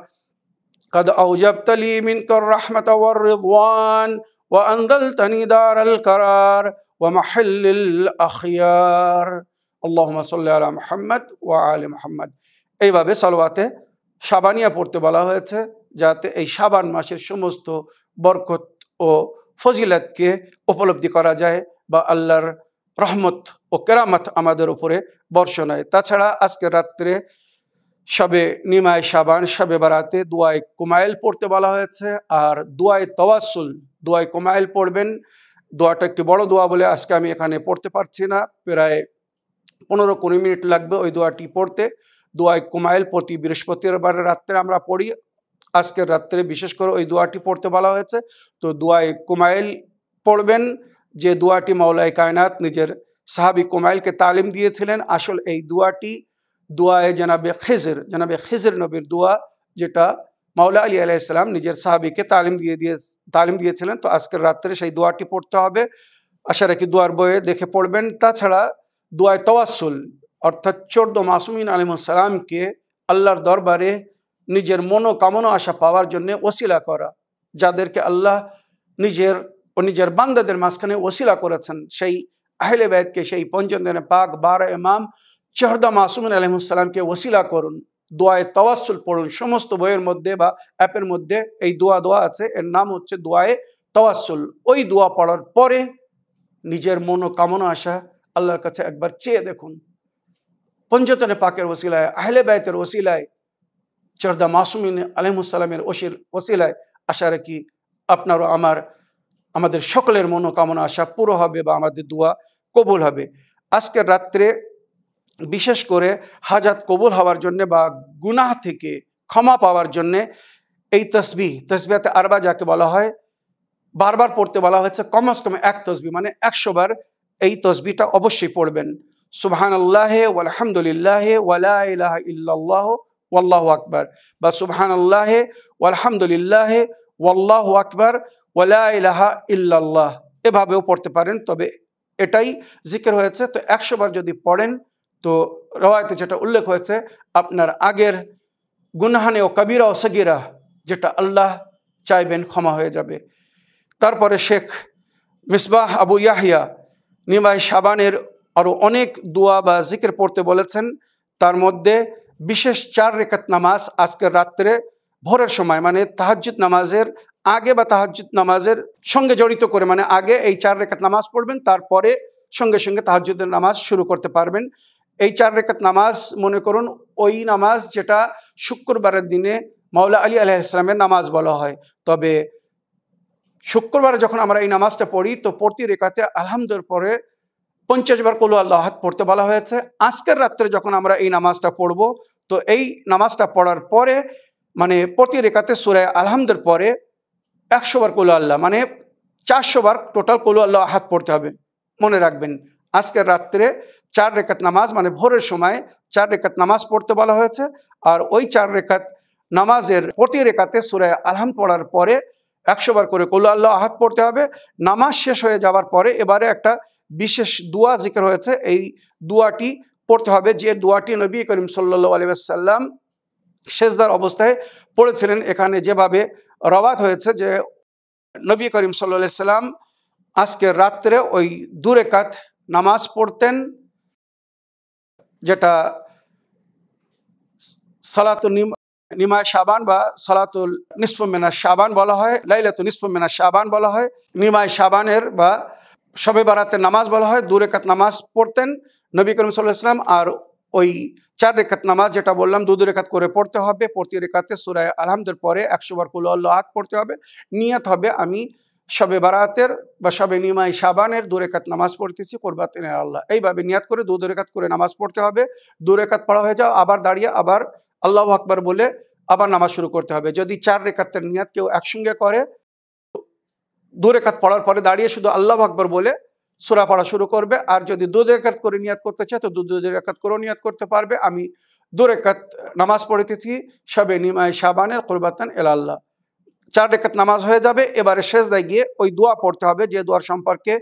মিন কর قد أوجبت لي منك الرحمة والرضوان وأنزلتني دار القرار ومحل আখিয়ার আল্লাহ صل على محمد وعلى محمد এইভাবে সালোয়াতে সাবানিয়া পড়তে বলা হয়েছে যাতে এই সাবান মাসের সমস্ত বরকত ও ফজিলাতকে উপলব্ধি করা যায় বা আল্লাহর রহমত ও কেরামত আমাদের উপরে বর্ষণ হয় তাছাড়া আজকের রাত্রে সবে নিমায় সাবান সবে বারাতে দোয়ায় কুমাইল পড়তে বলা হয়েছে আর দোয়ায় তওয়াসুল দোয়ায় কুমাইল পড়বেন দোয়াটা একটি বড় দোয়া বলে আজকে আমি এখানে পড়তে পারছি না প্রায় পনেরো কুড়ি মিনিট লাগবে ওই দোয়াটি পড়তে দোয়ায় কুমাইল প্রতি বৃহস্পতিবার রাত্রে আমরা পড়ি আজকের রাত্রে বিশেষ করে ওই দোয়াটি পড়তে বলা হয়েছে তো দোয়ায় কুমাইল পড়বেন যে দোয়াটি মাওলায় কায়নাত নিজের সাহাবি কুমাইলকে তালিম দিয়েছিলেন আসল এই দোয়াটি দোয়ায় জানাবে খেজর জানাবে খেজর নবীর দোয়া যেটা মাওলা আলী আলাইসালাম নিজের সাহাবিকে তালিম দিয়ে দিয়ে তালিম দিয়েছিলেন তো আজকের রাত্রে সেই দোয়াটি পড়তে হবে আশা রাখি দোয়ার বইয়ে দেখে পড়বেন তাছাড়া দোয়ায় তওয়াসুল অর্থাৎ চোদ্দ মাসুমিন আলিমসালামকে আল্লাহর দরবারে নিজের মনোকামনা আশা পাওয়ার জন্য ওসিলা করা যাদেরকে আল্লাহ নিজের ও নিজের বান্দাদের মাঝখানে ওসিলা করেছেন সেই আহলে বেদকে সেই পঞ্চম পাক বারো এমাম চেহরদা মাসুমিন আলহামসাল্লামকে ওসিলা করুন দোয়ায় তওয়াসুল পড়ুন সমস্ত বইয়ের মধ্যে বা অ্যাপের মধ্যে এই দোয়া দোয়া আছে এর নাম হচ্ছে দোয়ায়ে তওয়াসুল ওই দোয়া পড়ার পরে নিজের মনোকামনা আশা আল্লাহর কাছে একবার চেয়ে দেখুন পঞ্চতনে পাকের ওসিলায় আহলে বায়তের ওসিলায় চর্দা মাসুমিন আলহিমুসাল্লামের ওসির ওসিলায় আশা রাখি আপনারও আমার আমাদের সকলের মনোকামনা আশা পুরো হবে বা আমাদের দোয়া কবুল হবে আজকের রাত্রে বিশেষ করে হাজাত কবুল হওয়ার জন্যে বা গুনাহ থেকে ক্ষমা পাওয়ার জন্যে এই তসবি তসবিহাতে আরবা যাকে বলা হয় বারবার পড়তে বলা হয়েছে কমস কম এক তসবি মানে একশোবার এই তসবিটা অবশ্যই পড়বেন সুবহান আল্লাহে আলহামদুলিল্লাহ ওয়ালাহ ইহ ওয়াল্লাহ আকবর বা সুবহান আল্লাহে আলহামদুলিল্লাহ ওয়াল্লাহ আকবর ওয়ালাহ ইল্লাল্লাহ এভাবেও পড়তে পারেন তবে এটাই জিকের হয়েছে তো একশোবার যদি পড়েন তো রওয়ায়তে যেটা উল্লেখ হয়েছে আপনার আগের গুনহানে ও কবিরা ও সগিরা যেটা আল্লাহ চাইবেন ক্ষমা হয়ে যাবে তারপরে শেখ মিসবাহ আবু ইয়াহিয়া নিমাই সাবানের আরও অনেক দোয়া বা জিকের পড়তে বলেছেন তার মধ্যে বিশেষ চার রেখাত নামাজ আজকের রাত্রে ভোরের সময় মানে তাহাজুদ নামাজের আগে বা তাহাজুদ নামাজের সঙ্গে জড়িত করে মানে আগে এই চার রেখাত নামাজ পড়বেন তারপরে সঙ্গে সঙ্গে তাহাজুদের নামাজ শুরু করতে পারবেন এই চার রেখাত নামাজ মনে করুন ওই নামাজ যেটা শুক্রবারের দিনে মাওলা আলী আলাহ ইসলামের নামাজ বলা হয় তবে শুক্রবারে যখন আমরা এই নামাজটা পড়ি তো প্রতি রেখাতে আলহামদুল পরে পঞ্চাশ বার কলু আল্লাহ হাত পড়তে বলা হয়েছে আজকের রাত্রে যখন আমরা এই নামাজটা পড়ব তো এই নামাজটা পড়ার পরে মানে প্রতি রেখাতে সুরায় আলহামদের পরে একশো বার কলু আল্লাহ মানে চারশো বার টোটাল কলু আল্লাহ হাত পড়তে হবে মনে রাখবেন আজকের রাত্রে চার রেখাত নামাজ মানে ভোরের সময় চার রেখাত নামাজ পড়তে বলা হয়েছে আর ওই চার রেখাত নামাজের প্রতি রেখাতে সুরায় আলহাম পড়ার পরে একশোবার করে কলু আল্লাহ আহাত পড়তে হবে নামাজ শেষ হয়ে যাওয়ার পরে এবারে একটা বিশেষ দুয়া জিকের হয়েছে এই দুয়াটি পড়তে হবে যে দুয়াটি নবী করিম সাল্লা আলিবাসাল্লাম শেষদার অবস্থায় পড়েছিলেন এখানে যেভাবে রবাত হয়েছে যে নবী করিম সাল্লা সাল্লাম আজকে রাত্রে ওই দুরেকাত নামাজ পড়তেন যেটা সালাতুল নিমায় সাবান বা সালাতুল নিসফমেনা সাবান বলা হয় লাইলাতুল নিসফমেনা সাবান বলা হয় নিমায় সাবানের বা সবে বারাতের নামাজ বলা হয় দু রেখাত নামাজ পড়তেন নবী করিম সাল্লাহ ইসলাম আর ওই চার রেখাত নামাজ যেটা বললাম দু রেখাত করে পড়তে হবে প্রতি রেখাতে সুরায় আলহামদের পরে একশো বার কুল আল্লাহ আগ পড়তে হবে নিয়ত হবে আমি সবে বারাতের বা সবে নিমাই সাবানের দুরেকাত নামাজ পড়তেছি কোরবাতিন আল্লাহ এইভাবে নিয়াত করে দু দুরেকাত করে নামাজ পড়তে হবে দুরেকাত পড়া হয়ে যাও আবার দাঁড়িয়ে আবার আল্লাহ আকবর বলে আবার নামাজ শুরু করতে হবে যদি চার রেখাতের নিয়াত কেউ একসঙ্গে করে দুরেকাত পড়ার পরে দাঁড়িয়ে শুধু আল্লাহ আকবর বলে সুরা পড়া শুরু করবে আর যদি দু রেখাত করে নিয়াত করতে চায় তো দু রেখাত করেও নিয়াত করতে পারবে আমি দুরেকাত নামাজ পড়িতেছি সবে নিমায় সাবানের কোরবাতান এলাল্লাহ চার রেখাত নামাজ হয়ে যাবে এবারে শেষ গিয়ে ওই দোয়া পড়তে হবে যে দোয়ার সম্পর্কে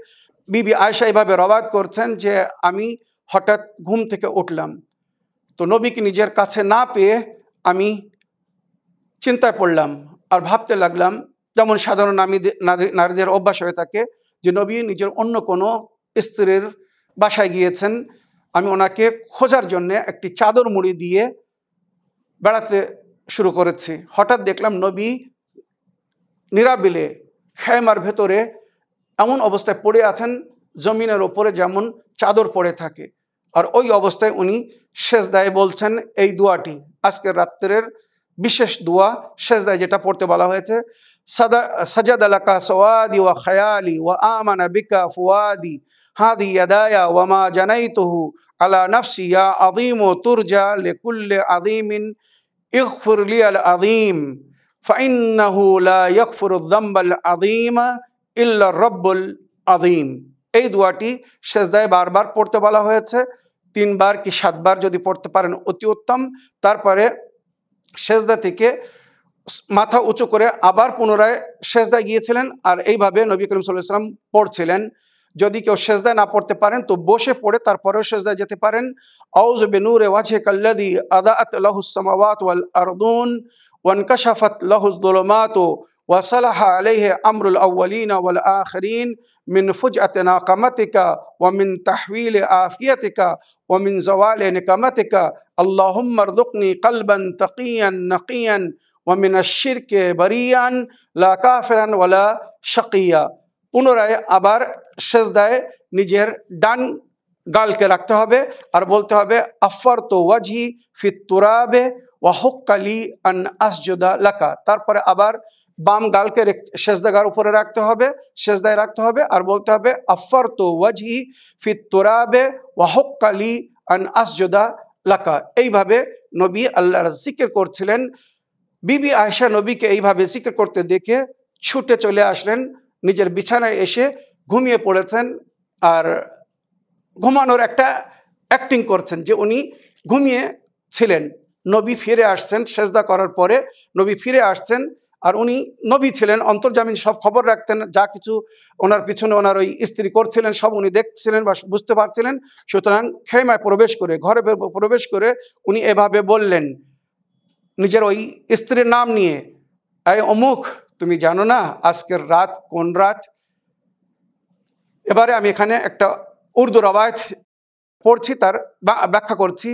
বিবি আয়সা এইভাবে রবাদ করছেন যে আমি হঠাৎ ঘুম থেকে উঠলাম তো নবীকে নিজের কাছে না পেয়ে আমি চিন্তায় পড়লাম আর ভাবতে লাগলাম যেমন সাধারণ নামী নারীদের অভ্যাস হয়ে থাকে যে নবী নিজের অন্য কোনো স্ত্রীর বাসায় গিয়েছেন আমি ওনাকে খোঁজার জন্য একটি চাদর মুড়ি দিয়ে বেড়াতে শুরু করেছি হঠাৎ দেখলাম নবী নিরাবিলে খেমার ভেতরে এমন অবস্থায় পড়ে আছেন জমিনের ওপরে যেমন চাদর পড়ে থাকে আর ওই অবস্থায় উনি শেষদায় বলছেন এই দোয়াটি আজকের রাত্রের বিশেষ দোয়া শেষদায় যেটা পড়তে বলা হয়েছে সাদা সাজাদ আলাকা সওয়াদি ওয়া খায়ালি ওয়া আমানা বিকা ফুয়াদি হাদি ইয়াদায়া ওয়া মা জানাইতুহু আলা নাফসি আদিম ও তুরজা লিকুল্লি আযীমিন ইগফির লি আল আদিম ফাইন্নাহু লা ইয়কফুরুদ্দাম্বাল আদিমা ইল্লা রব্বুল আদিম এই দোয়াটি সেজদায় বারবার পড়তে বলা হয়েছে তিনবার কি সাতবার যদি পড়তে পারেন অতি উত্তম তারপরে সেজদা থেকে মাথা উঁচু করে আবার পুনরায় সেজদায় গিয়েছিলেন আর এইভাবে নবী করিম সাল্লাম পড়ছিলেন যদি কেউ সেজদায় না পড়তে পারেন তো বসে পড়ে তারপরেও সেজদায় যেতে পারেন আউজ বেনুরে ওয়াজে কাল্লাদি আদা আতলাহুসামাওয়াত ওয়াল আরদুন ون کشفت الظلمات وصلح علیہ امر الاولین والآخرین من فجعت ناقمتک ومن تحویل آفیتک ومن زوال نکمت اللہم ارزقنی قلبا تقیا نقیا ومن الشرک برین لا کافرا ولا شقیا پنرۂ ابر شزدۂ نجھر ڈان گال کے رکھتے ہوئے اور بولتے ہوبے افر تو فی الترابے ওয়াহকালি আন আসজুদা লাকা তারপরে আবার বাম গালকে শেষদাগার উপরে রাখতে হবে শেষদায় রাখতে হবে আর বলতে হবে আফার তো ওয়াজি ফিত তোরাবে ওয়াহকালি আন আসজোদা লাকা এইভাবে নবী আল্লাহর জিকির করছিলেন বিবি আয়সা নবীকে এইভাবে জিকির করতে দেখে ছুটে চলে আসলেন নিজের বিছানায় এসে ঘুমিয়ে পড়েছেন আর ঘুমানোর একটা অ্যাক্টিং করছেন যে উনি ঘুমিয়ে ছিলেন নবী ফিরে আসছেন সেজদা করার পরে নবী ফিরে আসছেন আর উনি নবী ছিলেন অন্তর্জামিন সব খবর রাখতেন যা কিছু ওনার পিছনে ওনার ওই স্ত্রী করছিলেন সব উনি দেখছিলেন বা বুঝতে পারছিলেন সুতরাং খেমায় প্রবেশ করে ঘরে প্রবেশ করে উনি এভাবে বললেন নিজের ওই স্ত্রীর নাম নিয়ে এই অমুক তুমি জানো না আজকের রাত কোন রাত এবারে আমি এখানে একটা উর্দু রবায়ত পড়ছি তার ব্যাখ্যা করছি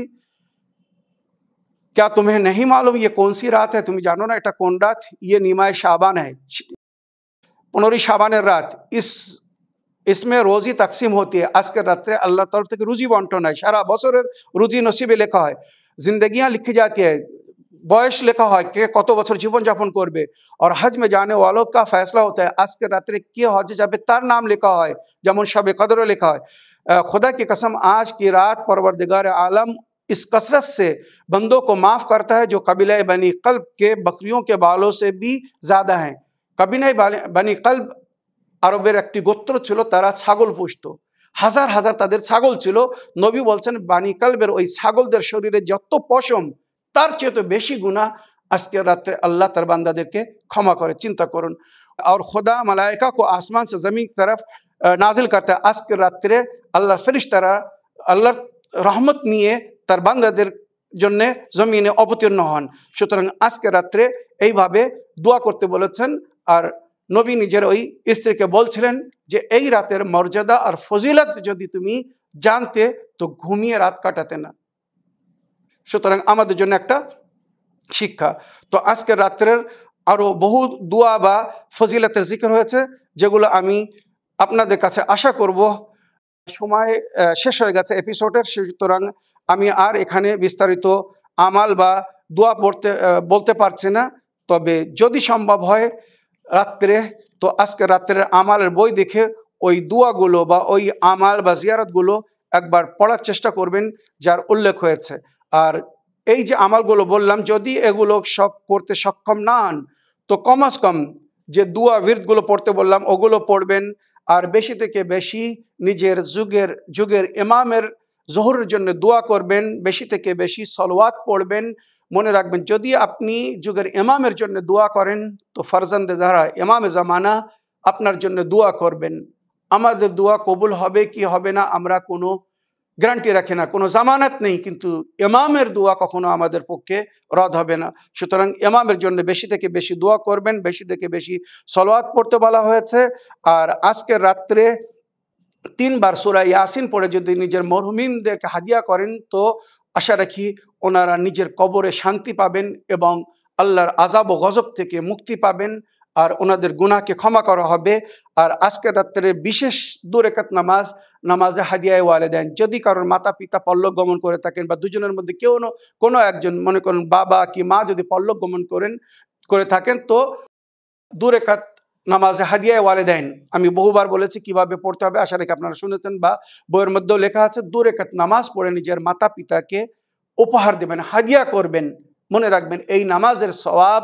کیا تمہیں نہیں معلوم یہ کون سی رات ہے تم جانو نا اٹا کون رات یہ نیمائے شابان ہے شابان رات اس میں روزی تقسیم ہوتی ہے اس کے راتے اللہ طرف تعالی روزی بانٹون ہے روزی نصیب لکھا ہے زندگیاں لکھی جاتی ہے بوش لکھا کہ ہو جیون جاپن کروے اور حج میں جانے والوں کا فیصلہ ہوتا ہے آج کے راتے کی حج جب تر نام لکھا ہوئے جمن شب قدر لکھا ہے خدا کی قسم آج کی رات پروردگار عالم اس کثرت سے بندوں کو معاف کرتا ہے جو قبیلہ بنی قلب کے بکریوں کے بالوں سے بھی زیادہ ہیں قبیلہ بنی قلب بیشی گنا رات اللہ تر باندہ کھما کر چنتا کرن اور خدا ملائکہ کو آسمان سے زمین کی طرف نازل کرتا ہے آج کے رات اللہ فرش طرح اللہ رحمت نیے তার বান্দাদের জন্যে জমিনে অবতীর্ণ হন সুতরাং আজকে রাত্রে এইভাবে দোয়া করতে বলেছেন আর নবী নিজের ওই স্ত্রীকে বলছিলেন যে এই রাতের মর্যাদা আর ফজিলত যদি তুমি জানতে তো ঘুমিয়ে রাত কাটাতে না সুতরাং আমাদের জন্য একটা শিক্ষা তো আজকের রাত্রের আরও বহু দোয়া বা ফজিলতের জিকির হয়েছে যেগুলো আমি আপনাদের কাছে আশা করব সময় শেষ হয়ে গেছে এপিসোডের সুতরাং আমি আর এখানে বিস্তারিত আমাল বা দোয়া পড়তে বলতে পারছি না তবে যদি সম্ভব হয় রাত্রে তো আজকে রাত্রের আমালের বই দেখে ওই দোয়াগুলো বা ওই আমাল বা জিয়ারতগুলো একবার পড়ার চেষ্টা করবেন যার উল্লেখ হয়েছে আর এই যে আমালগুলো বললাম যদি এগুলো সব করতে সক্ষম না হন তো কমাস কম যে দুয়া বীরগুলো পড়তে বললাম ওগুলো পড়বেন আর বেশি থেকে বেশি নিজের যুগের যুগের ইমামের জোহরের জন্য দোয়া করবেন বেশি থেকে বেশি সলওয়াত পড়বেন মনে রাখবেন যদি আপনি যুগের ইমামের জন্য দোয়া করেন তো ফারজান্দে যারা ইমামে জামানা আপনার জন্য দোয়া করবেন আমাদের দোয়া কবুল হবে কি হবে না আমরা কোনো গ্যারান্টি রাখে না কোনো জামানত নেই কিন্তু এমামের দোয়া কখনো আমাদের পক্ষে রদ হবে না সুতরাং এমামের জন্য বেশি থেকে বেশি দোয়া করবেন বেশি থেকে বেশি সলোয়াত পড়তে বলা হয়েছে আর আজকের রাত্রে তিনবার সুরা ইয়াসিন পড়ে যদি নিজের মরহুমিনদেরকে হাদিয়া করেন তো আশা রাখি ওনারা নিজের কবরে শান্তি পাবেন এবং আল্লাহর আজাব ও গজব থেকে মুক্তি পাবেন আর ওনাদের গুনাহকে ক্ষমা করা হবে আর আজকে রাত্রে বিশেষ দূরেকাত নামাজ নামাজে হাদিয়ায় ওয়ালে দেন যদি কারোর মাতা পিতা পল্লক গমন করে থাকেন বা দুজনের মধ্যে কেউ কোনো একজন মনে করেন বাবা কি মা যদি পল্লক গমন করেন করে থাকেন তো দূরেকাত নামাজে হাদিয়ায় ওয়ালে দেন আমি বহুবার বলেছি কিভাবে পড়তে হবে আশা রেখে আপনারা শুনেছেন বা বইয়ের মধ্যেও লেখা আছে দুরেকাত নামাজ পড়ে নিজের মাতা পিতাকে উপহার দেবেন হাদিয়া করবেন মনে রাখবেন এই নামাজের স্বভাব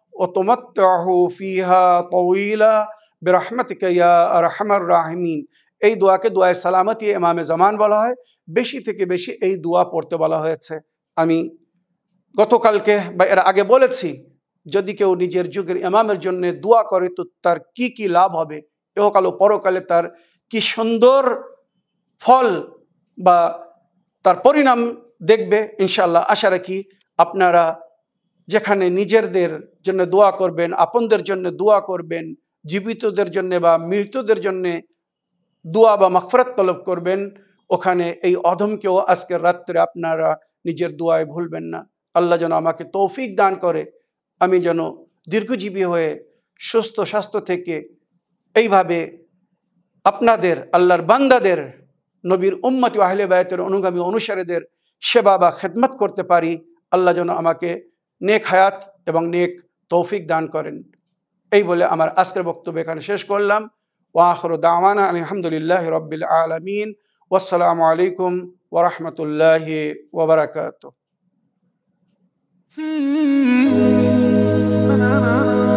وتمتعه فيها طويلا برحمتك يا أرحم الراحمين এই দোয়াকে দোয়ায় সালামতি ইমামে জামান বলা হয় বেশি থেকে বেশি এই দোয়া পড়তে বলা হয়েছে আমি গতকালকে বা এর আগে বলেছি যদি কেউ নিজের যুগের ইমামের জন্য দোয়া করে তো তার কি কি লাভ হবে এহকাল ও পরকালে তার কি সুন্দর ফল বা তার পরিণাম দেখবে ইনশাল্লাহ আশা রাখি আপনারা যেখানে নিজেরদের জন্য দোয়া করবেন আপনদের জন্য দোয়া করবেন জীবিতদের জন্য বা মৃতদের জন্য দোয়া বা মাকফরাত তলব করবেন ওখানে এই অধমকেও আজকের রাত্রে আপনারা নিজের দোয়ায় ভুলবেন না আল্লাহ যেন আমাকে তৌফিক দান করে আমি যেন দীর্ঘজীবী হয়ে সুস্থ স্বাস্থ্য থেকে এইভাবে আপনাদের আল্লাহর বান্দাদের নবীর উম্মতি আহলে বায়তের অনুগামী অনুসারীদের সেবা বা খেদমত করতে পারি আল্লাহ যেন আমাকে নেক হায়াত এবং নেক তৌফিক দান করেন এই বলে আমার আজকের বক্তব্য এখানে শেষ করলাম ওয়াহর দাওয়ানা আলহামদুলিল্লাহ রবিল আলমিন ওসালাম আলাইকুম ওরহমতুল্লাহ ওবরাকাত Hmm.